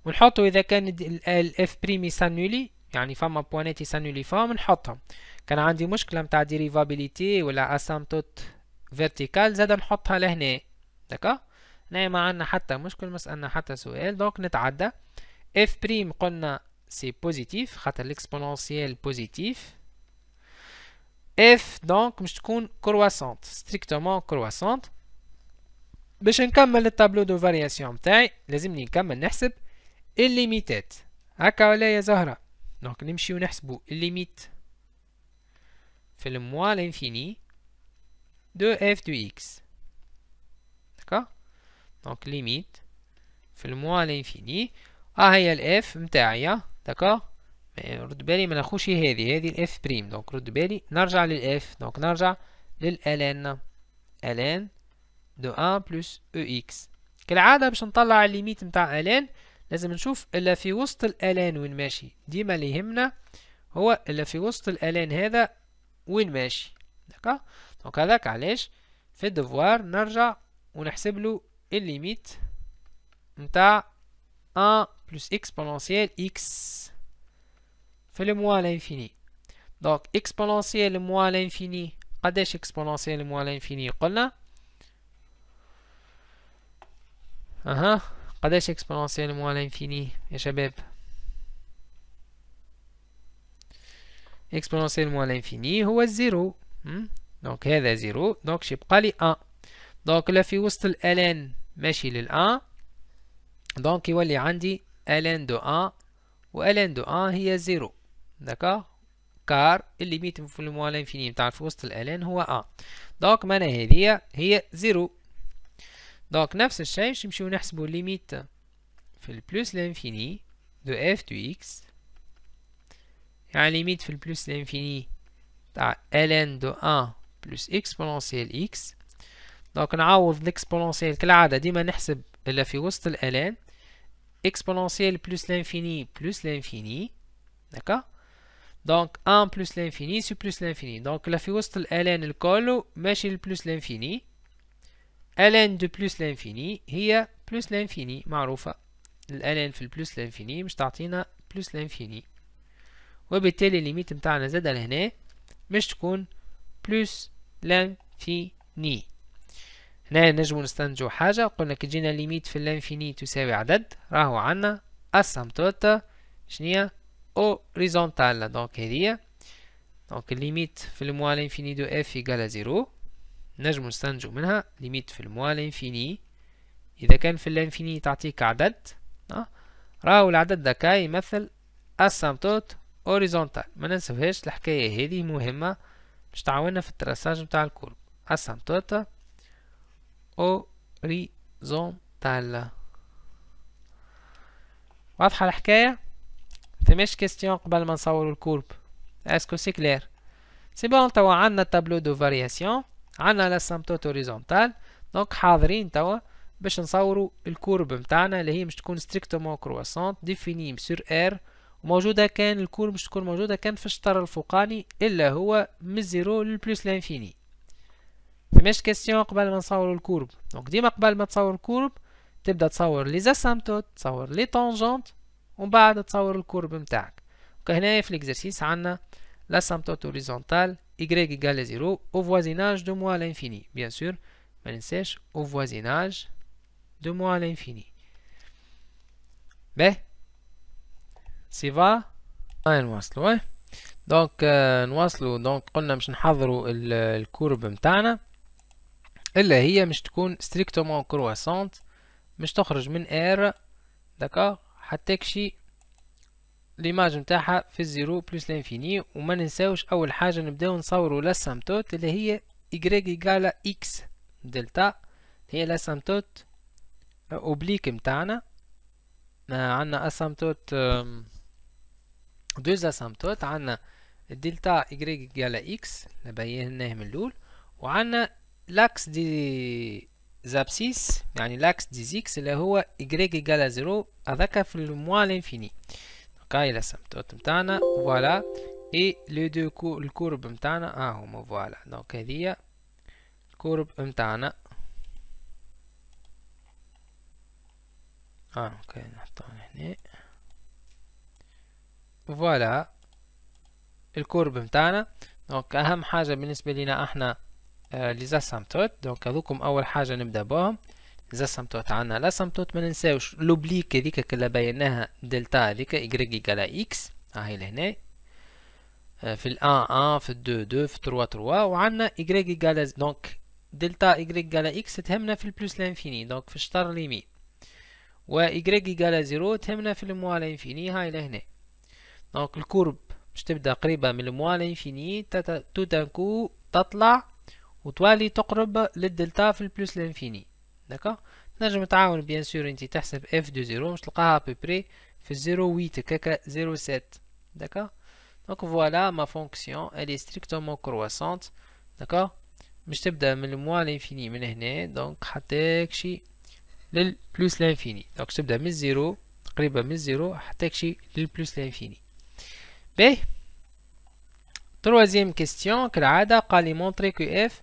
ونحطو اذا كان الاف بريم يسانولي يعني فما بوانات يسانولي فهم نحطهم كان عندي مشكله متاع ديريفابيليتي ولا اسامتوت فيرتيكال زاد نحطها لهنا دكا هنا ما عندنا حتى مشكل ما سالنا حتى سؤال دونك نتعدى اف بريم قلنا سي بوزيتيف خاطر الاكسبونونسيال بوزيتيف f donc nous devons croissante strictement croissante. Mais quand même le tableau de variation monte les énumérateurs ne s'approche illimité. D'accord là il est zéro. Donc nous devons écrire une expression de limite. Fils moins l'infini de f de x. D'accord. Donc limite fils moins l'infini à il f monte à il آه، رد بالي ما ناخوش هذه هذه الاف بريم دونك رد بالي نرجع للاف دونك نرجع للالان الان دو ان بلس او اكس كالعاده باش نطلع الليميت نتاع الان لازم نشوف الا في وسط الالان وين ماشي ديما اللي يهمنا هو الا في وسط الالان هذا وين ماشي دكا دونك هذاك علاش في الدفوار نرجع ونحسب له الليميت نتاع ان بلس اكس بونونسيال اكس في موان لانفيني دونك اكسبونونسيال موان لانفيني قداش اكسبونونسيال موان لانفيني قلنا اها قداش اكسبونونسيال موان لانفيني يا شباب اكسبونونسيال موان لانفيني هو الزيرو دونك هذا زيرو دونك شيبقى لي ان دونك لا في وسط الالان ماشي للان دونك يولي عندي الان دو ان والان دو ان هي زيرو داكوغ كار الليميت في الموا لانفيني نتاع في وسط الالان هو ان دونك معناها هذه هي زيرو دونك نفس الشيء باش نمشيو نحسبو الليميت في البلوس لانفيني دو اف دو اكس يعني ليميت في البلوس لانفيني تاع ln دو 1 بلوس اكسبونونسيال اكس دونك نعوض الاكسبونونسيال كالعاده ديما نحسب الا في وسط الالان اكسبونونسيال بلوس لانفيني بلوس لانفيني دكا دونك ان بلس لانفيني سو بلس لانفيني دونك لا في وسط الالان الكل ماشي لبلس لانفيني الان دو بلس لانفيني هي بلس لانفيني معروفه الالان في البلس لانفيني مش تعطينا بلس لانفيني وبالتالي الليميت متاعنا زاد لهنا مش تكون بلس لانفيني هنا نجمو نستنتجو حاجة قلنا كي جينا ليميت في لانفيني تساوي عدد راهو عنا شنو هي horizontale. دونك هذه دونك ليميت في الموا انفيني دو اف ايكال زيرو نجم نستنجو منها ليميت في الموا انفيني اذا كان في الانفيني تعطيك عدد راهو العدد دكا يمثل اسامتوت هوريزونتال ما ننسوهاش الحكايه هذه مهمه باش تعاوننا في التراساج نتاع الكورب اسامتوت اوريزونتال واضحه الحكايه فماش كيستيون قبل ما نصورو الكورب اسكو سي كلير سي بون توا عندنا التابلو دو فارياسيون عندنا لاسامبتوت هوريزونتال دونك حاضرين توا باش نصورو الكورب متاعنا اللي هي مش تكون ستريكتومون كرواسونت ديفيني سور ار وموجودة كان الكورب مش تكون موجودة كان في الشطر الفوقاني إلا هو من الزيرو للبلوس لانفيني فماش كيستيون قبل ما نصورو الكورب دونك ديما قبل ما تصور الكورب تبدا تصور لي زاسامبتوت تصور لي تونجونت ومن بعد تصور الكورب متاعك وكهنايا في الاكزرسيس عندنا لا سامتوت هوريزونتال y égale لزيرو أو voisinage دو moi à بيان bien ما ننساش أو voisinage دو moi à باه باهي سي va هاي نواصلوا دونك آه نواصلوا دونك قلنا مش نحضروا الكورب متاعنا الا هي مش تكون ستريكتومون كرواسونت مش تخرج من إير داكوغ حتكشي ليماج متاعها في الزيرو بلس لانفيني وما ننساوش اول حاجة نبداو نصورو لاسامتوت اللي هي y إيكالا اكس دلتا هي لاسامتوت اوبليك متاعنا آه، عندنا اسامتوت دوز اسامتوت عندنا دلتا y إيكالا اكس اللي من الاول وعندنا لاكس دي زابسيس يعني لاكس ديزيكس اللي هو إجريك إيجالا زيرو هذاكا في إنفيني لانفيني هاكا رسمت متاعنا فوالا اي لو دو كو الكورب متاعنا ها آه هما فوالا دونك هذيا الكورب متاعنا اه اوكي نحطوها هنا فوالا الكورب متاعنا دونك اهم حاجه بالنسبه لنا احنا آه، ليزاسمتوت دونك هذوكم اول حاجه نبدا بهم زاسمتوت عندنا لاسمتوت ما ننساوش لوبليك هذيك كلا بيناها دلتا هذيك y يكال اكس هاي لهنا آه، في ال 1 1 في ال 2 2 في 3 3 وعندنا y يكال دونك دلتا y يكال اكس تهمنا في البلوس لانفيني دونك في الشطر اليمين و y يكال 0 تهمنا في الموا لانفيني هاي لهنا دونك الكورب باش تبدا قريبه من الموا لانفيني توتانكو تطلع وتوالي تقرب للدلتا في البلوس لانفيني داكا تنجم تعاون بيان سور انت تحسب اف دو زيرو باش تلقاها ببري في زيرو ويت هكاكا زيرو سات داكا دونك فوالا ما فونكسيون الي ستريكتومون كرواسونت داكا باش تبدا من الموا لانفيني من هنا دونك حتى كشي للبلوس لانفيني دونك تبدا من الزيرو تقريبا من الزيرو حتى كشي للبلوس لانفيني باهي تروازيام question, كالعادة قالي مونتري كو اف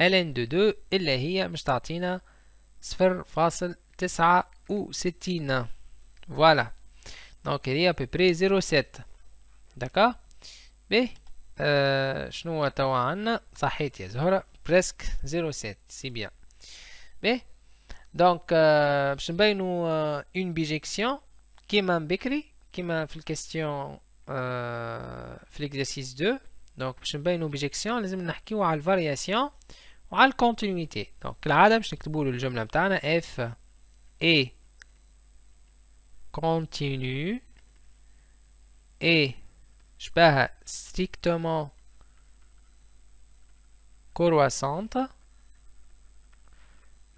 Ln de 2, elle est là, je suis en de faire Voilà. Donc, il est à peu près 0,7. D'accord Mais, je suis en train C'est faire presque 0,7. C'est bien. Donc, je vais faire une bijection qui m'a écrit, qui m'a fait la question de euh, l'exercice 2. Donc, je vais faire une bijection je parler de une variation continuité donc là je ne peux le f est continue et je parle strictement croissante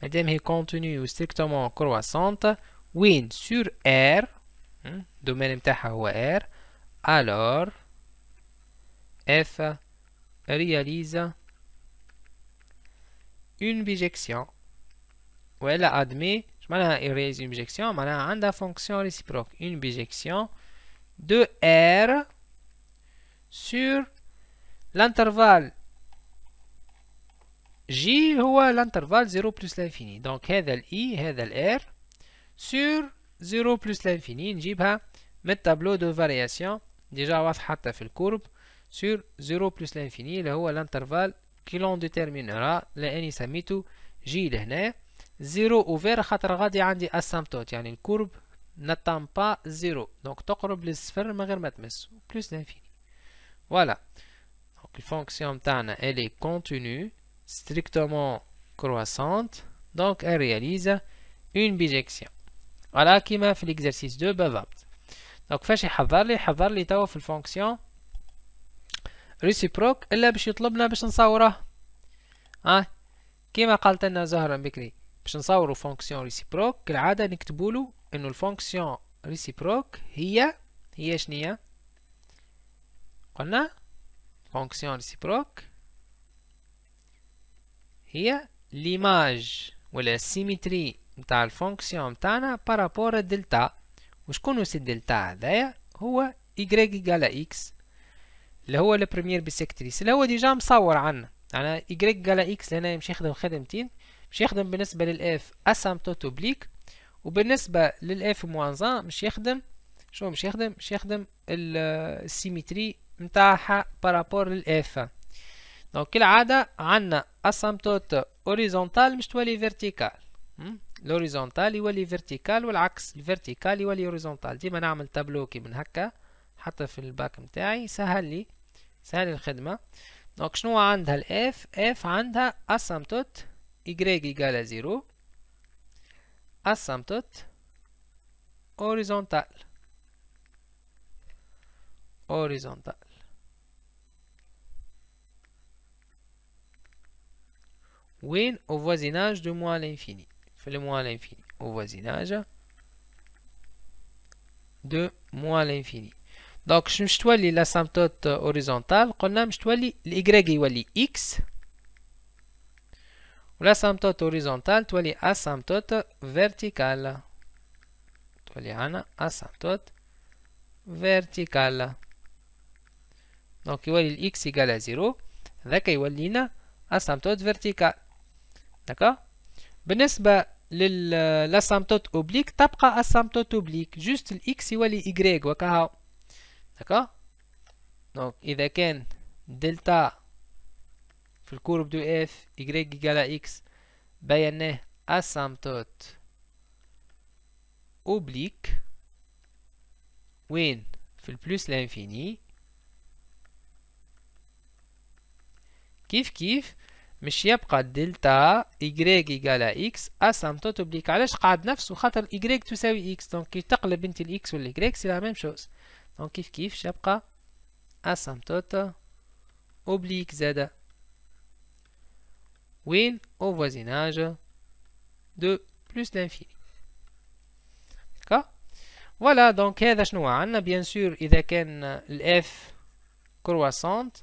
mais est continue ou strictement croissante win sur R hein, domaine de R alors f réalise une bijection elle admet m'en vais erase une bijection a une fonction réciproque une bijection de R sur l'intervalle J à l'intervalle 0 plus l'infini donc هذا ال I, هذا R sur 0 plus l'infini le bah, tableau tableau de variation. Déjà, va faire في courbe, sur 0 plus l'infini Là, هو l'intervalle qui l'on déterminera لأني سميته J لهنا 0 ouvert خاطر غادي عندي asymptote يعني courbe n'atteint pas 0 donc تقرب للصفر من غير ما تمس plus l'infini voilà donc la fonction تاعنا elle est continue strictement croissante donc elle réalise une bijection voilà m'a في l'exercice 2 bavard. donc فاش يحضر لي يحضر لي توا في الفونكسيون ريسيبروك الا باش يطلبنا باش نصوره اه كيما قالت لنا زهره بكري باش نصوروا فونكسيون ريسيبروك كالعاده نكتبوا له انه الفونكسيون ريسيبروك هي هي شنية قلنا فونكسيون ريسيبروك هي ليماج ولا سيميتري نتاع الفونكسيون نتاعنا بارابور دلتا وشكون هو سي دلتا هذايا هو y يقال x اللي هو البريمير بسكتريس اللي هو ديجا مصور عنا يعني y على x هنا مش يخدم خدمتين مش يخدم بالنسبة للإف أسامبتوت أوبليك وبالنسبة للإف موانزان مش يخدم شو مش يخدم مش يخدم السيمتري نتاعها بارابور للإف دونك كالعادة عنا أسامبتوت أوريزونتال مش تولي فيرتيكال الأوريزونتال يولي فيرتيكال والعكس الفيرتيكال يولي أوريزونتال ديما نعمل تابلو كي من هكا حتى في الباك نتاعي سهل لي سهل الخدمة دونك شنو عندها الاف اف عندها اسمتوت y إيكالا زيرو اسمتوت horizontal horizontal وين au voisinage de moins l'infini في moins l'infini au voisinage de moins l'infini دونك باش مش تولي لاسامتوت اوريزونتال قلنا مش تولي الايكغيك يولي اكس والاسامبتوت اوريزونتال تولي اسامتوت فيرتيكال تولي هنا اسامتوت فيرتيكال دونك يولي الاكس يقال زيرو ذاك يولينا اسامتوت فيرتيكال داكا بالنسبة للاسامبتوت اوبليك تبقى اسامتوت اوبليك جوست الاكس يولي ايكغيك وكهو D'accord دونك إذا كان دلتا في الكورب دو اف y على اكس بيناه اسامتوت اوبليك وين في البلوس لانفيني كيف كيف مش يبقى دلتا y على اكس اسامتوت اوبليك علاش قاعد نفسه خاطر y تساوي x دونك كي تقلب انت الاكس والاي سي لا ميم شوز دونك كيف كيف يبقى اسمتوت اوبليك زادة وين او فوازيناج دو بلوس لانفيني كا فوالا دونك هذا شنو عندنا بيان سور اذا كان الاف كرواسونت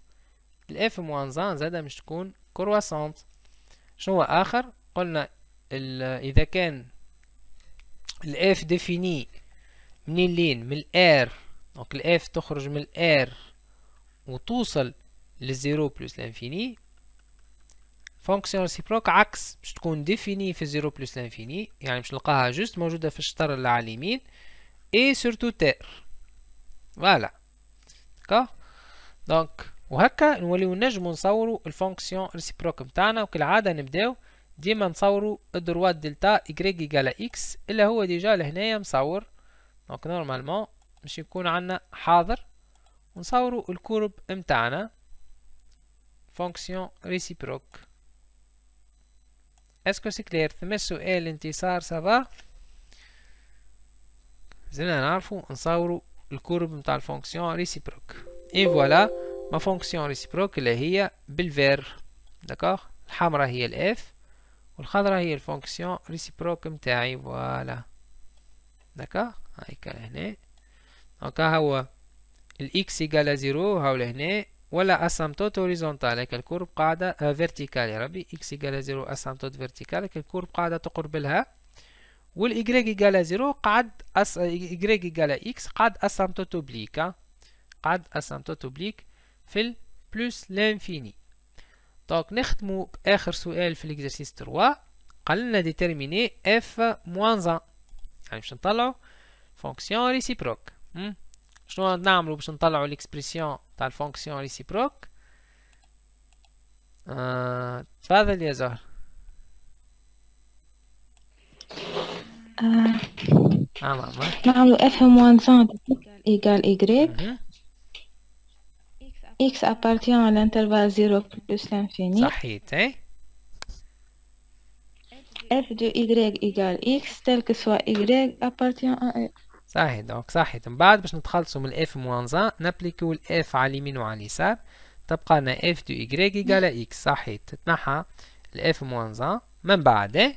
الاف موان زان زادا مش تكون كرواسونت شنو اخر قلنا اذا كان الاف ديفيني منين لين من الار دونك الاف تخرج من الار وتوصل للزيرو بلس لانفيني فونكسيون ريسيبروك عكس باش تكون ديفيني في زيرو بلس لانفيني يعني باش نلقاها جوست موجودة في الشطر اللي على اليمين اي سورتو تير فوالا دكا دونك وهكا نوليو نجمو نصورو الفونكسيون ريسيبروك متاعنا وكالعادة نبداو ديما نصورو الدروات دلتا y يقال اكس اللي هو ديجا لهنايا مصور دونك نورمالمون مش يكون عنا حاضر ونصوروا الكورب متاعنا فونكسيون ريسيبروك اسكو سي كلير ثم سؤال انتصار سافا زلنا نعرفو نصورو الكورب متاع الفونكسيون ريسيبروك اي فوالا ما فونكسيون ريسيبروك اللي هي بالفير داكوغ الحمراء هي الاف والخضراء هي الفونكسيون ريسيبروك متاعي فوالا داكوغ هايكا هنا دونك هو الاكس ايكال زيرو هاو لهنا ولا اسامتوت هوريزونتال هاك الكورب قاعدة فيرتيكال يا ربي اكس ايكال زيرو اسامتوت فيرتيكال هاك الكورب قاعدة تقرب لها والايكغيك ايكال زيرو قعد أس... ايكغيك ايكال اكس قعد اسامتوت اوبليك قعد اسامتوت اوبليك في ال بلوس لانفيني دونك نختمو باخر سؤال في الاكزرسيس 3 قلنا ديتيرميني اف موان 1 يعني باش نطلعو فونكسيون ريسيبروك Je on fait pour trouver l'expression de la fonction réciproque c'est ce que j'ai fait on fait f moins 100 égale y mhm. x appartient à l'intervalle 0 plus l'infini f de y égale x tel que soit y appartient à x صحيح دونك صحيح من بعد باش نتخلصوا من الاف موان زان نابليكيو الاف على اليمين وعلى اليسار تبقى لنا اف دو ايكغيك ايكال اكس صحيح تتنحى الاف موان زان من بعد إيه؟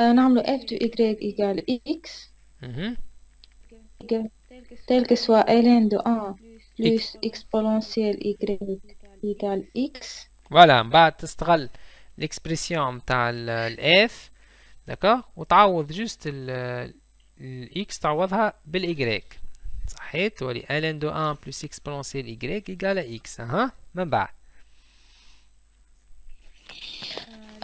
أه، نعملو اف دو y يقال اكس tel que الين ln de 1 plus exponentielle y يقال فوالا من بعد تستغل الاكسبريسيون متاع الاف داكوغ وتعوض جوست الاكس تعوضها بالايكغيك صحيت تولي ln دو ان بلس اكس بونسيال ايكغيك ايكال اكس ها من بعد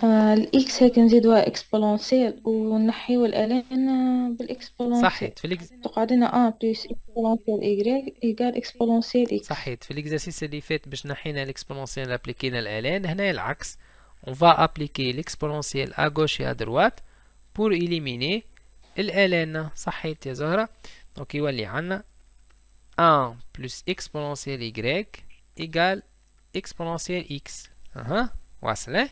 آه، الاكس هيك نزيدوها اكسبونسيال ونحيو الالان بالاكسبونسيال صحيت في الاكس تقعد لنا ا بلس اكسبونسيال ايغريك ايكال اكسبونسيال اكس صحيت في الاكزرسيس اللي فات باش نحينا الاكسبونسيال ابليكينا الالان هنا العكس on va appliquer l'exponentielle à gauche et à droite pour éliminer ln. صحيت يا Donc, il 1 plus exponentielle y égale exponentielle x Voilà.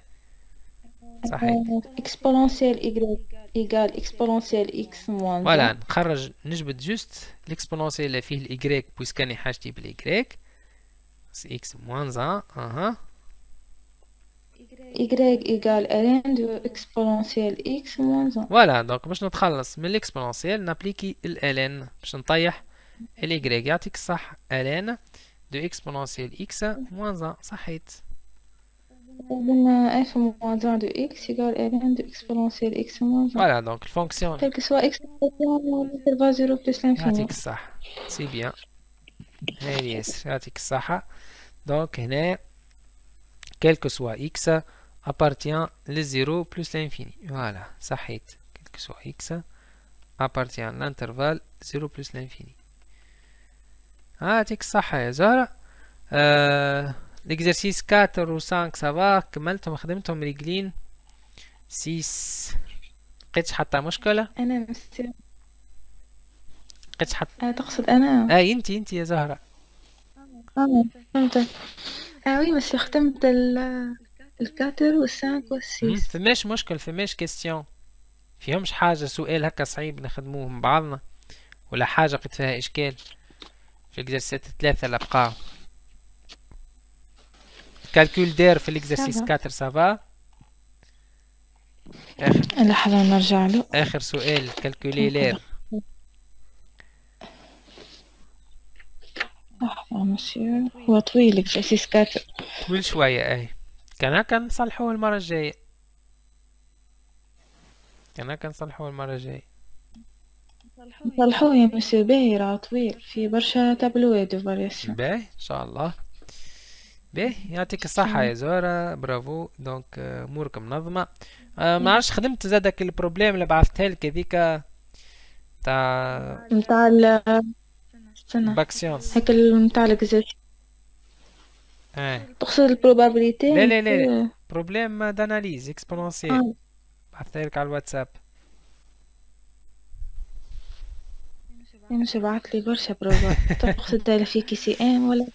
Uh-huh. exponentielle y égale exponentielle x moins voilà je juste juste l'exponentielle y puisqu'on est حاجتي y c'est x moins 1 y égale ln de exponentielle x moins 1 voilà donc, دونك باش نتخلص l'exponentielle, الاكسبونسيال نابليكي ln باش نطيح ال يعطيك ln de exponentielle x moins 1 صحيت قلنا f moins 1 de x égale ln de exponentielle x moins 1 voilà donc la fonction quelle que soit x va 0 plus l'infini يعطيك الصحة quel que soit x appartient le 0 plus l'infini. Voilà, ça quel que soit x appartient l'intervalle 0 plus l'infini. يعطيك الصحة يا زهرة آه l'exercice 4 و 5 سافا كملتهم خدمتهم رجلين 6 لقيتش حتى مشكلة أنا مستر لقيتش حتى أه تقصد أنا أي آه أنت أنت يا زهرة فهمتك اه وي بس خدمت الكاتر والسانك والسيس فماش مشكل فماش كيستيون فيهمش حاجة سؤال هكا صعيب نخدموه من بعضنا ولا حاجة قد فيها إشكال في الإكزرسيات الثلاثة اللي بقاو كالكول دار في الإكزرسيس كاتر سافا آخر لحظة نرجع له آخر سؤال كالكولي لير لحظة مسيو هو طويل اكزرسيس 4 طويل شوية اي كان هكا نصلحوه المرة الجاية كان هكا نصلحوه المرة الجاية نصلحوه يا مسيو باهي راه طويل في برشا تابلوات دو فارياسيون باهي ان شاء الله باهي يعطيك الصحة يا زهرة برافو دونك آه، امورك منظمة آه، ما عرفتش خدمت زادك البروبليم اللي بعثتها لك هذيك تاع متاع استنى باك سيونس هاك نتاع الكزاج اه تقصد البروبابيليتي لا لا لا بروبليم داناليز اكسبونونسيال لك على الواتساب مش بعث لي برشا بروبا تقصد دايره في كي سي ام ولا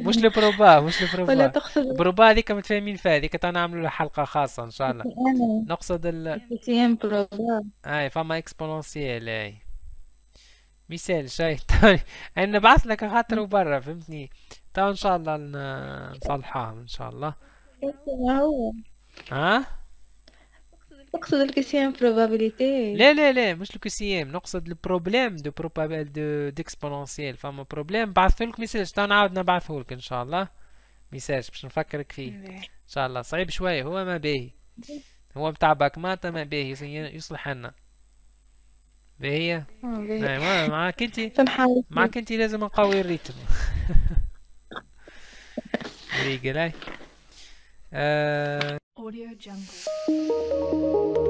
مش البروبا مش البروبا ولا تقصد البروبا هذيك متفاهمين فيها هذيك تو نعملوا حلقه خاصه ان شاء الله نقصد ال سي ام بروبا اي فما اكسبونونسيال اي مثال شيء طيب، انا بعث لك خاطر برا فهمتني تو ان شاء الله نصلحها ان شاء الله ها تقصد الكسيام بروبابيليتي لا لا لا مش الكسيام نقصد البروبليم دو بروبابيل دو ديكسبونونسيال فما بروبليم لك ميساج تو نعاود نبعثه لك ان شاء الله ميساج باش نفكرك فيه ان شاء الله صعيب شويه هو ما باهي هو بتاع باك ما باهي يصلح لنا باهية أيوة، معاك انت معاك انت لازم نقوي الريتم ريقلاي اوديو جانجل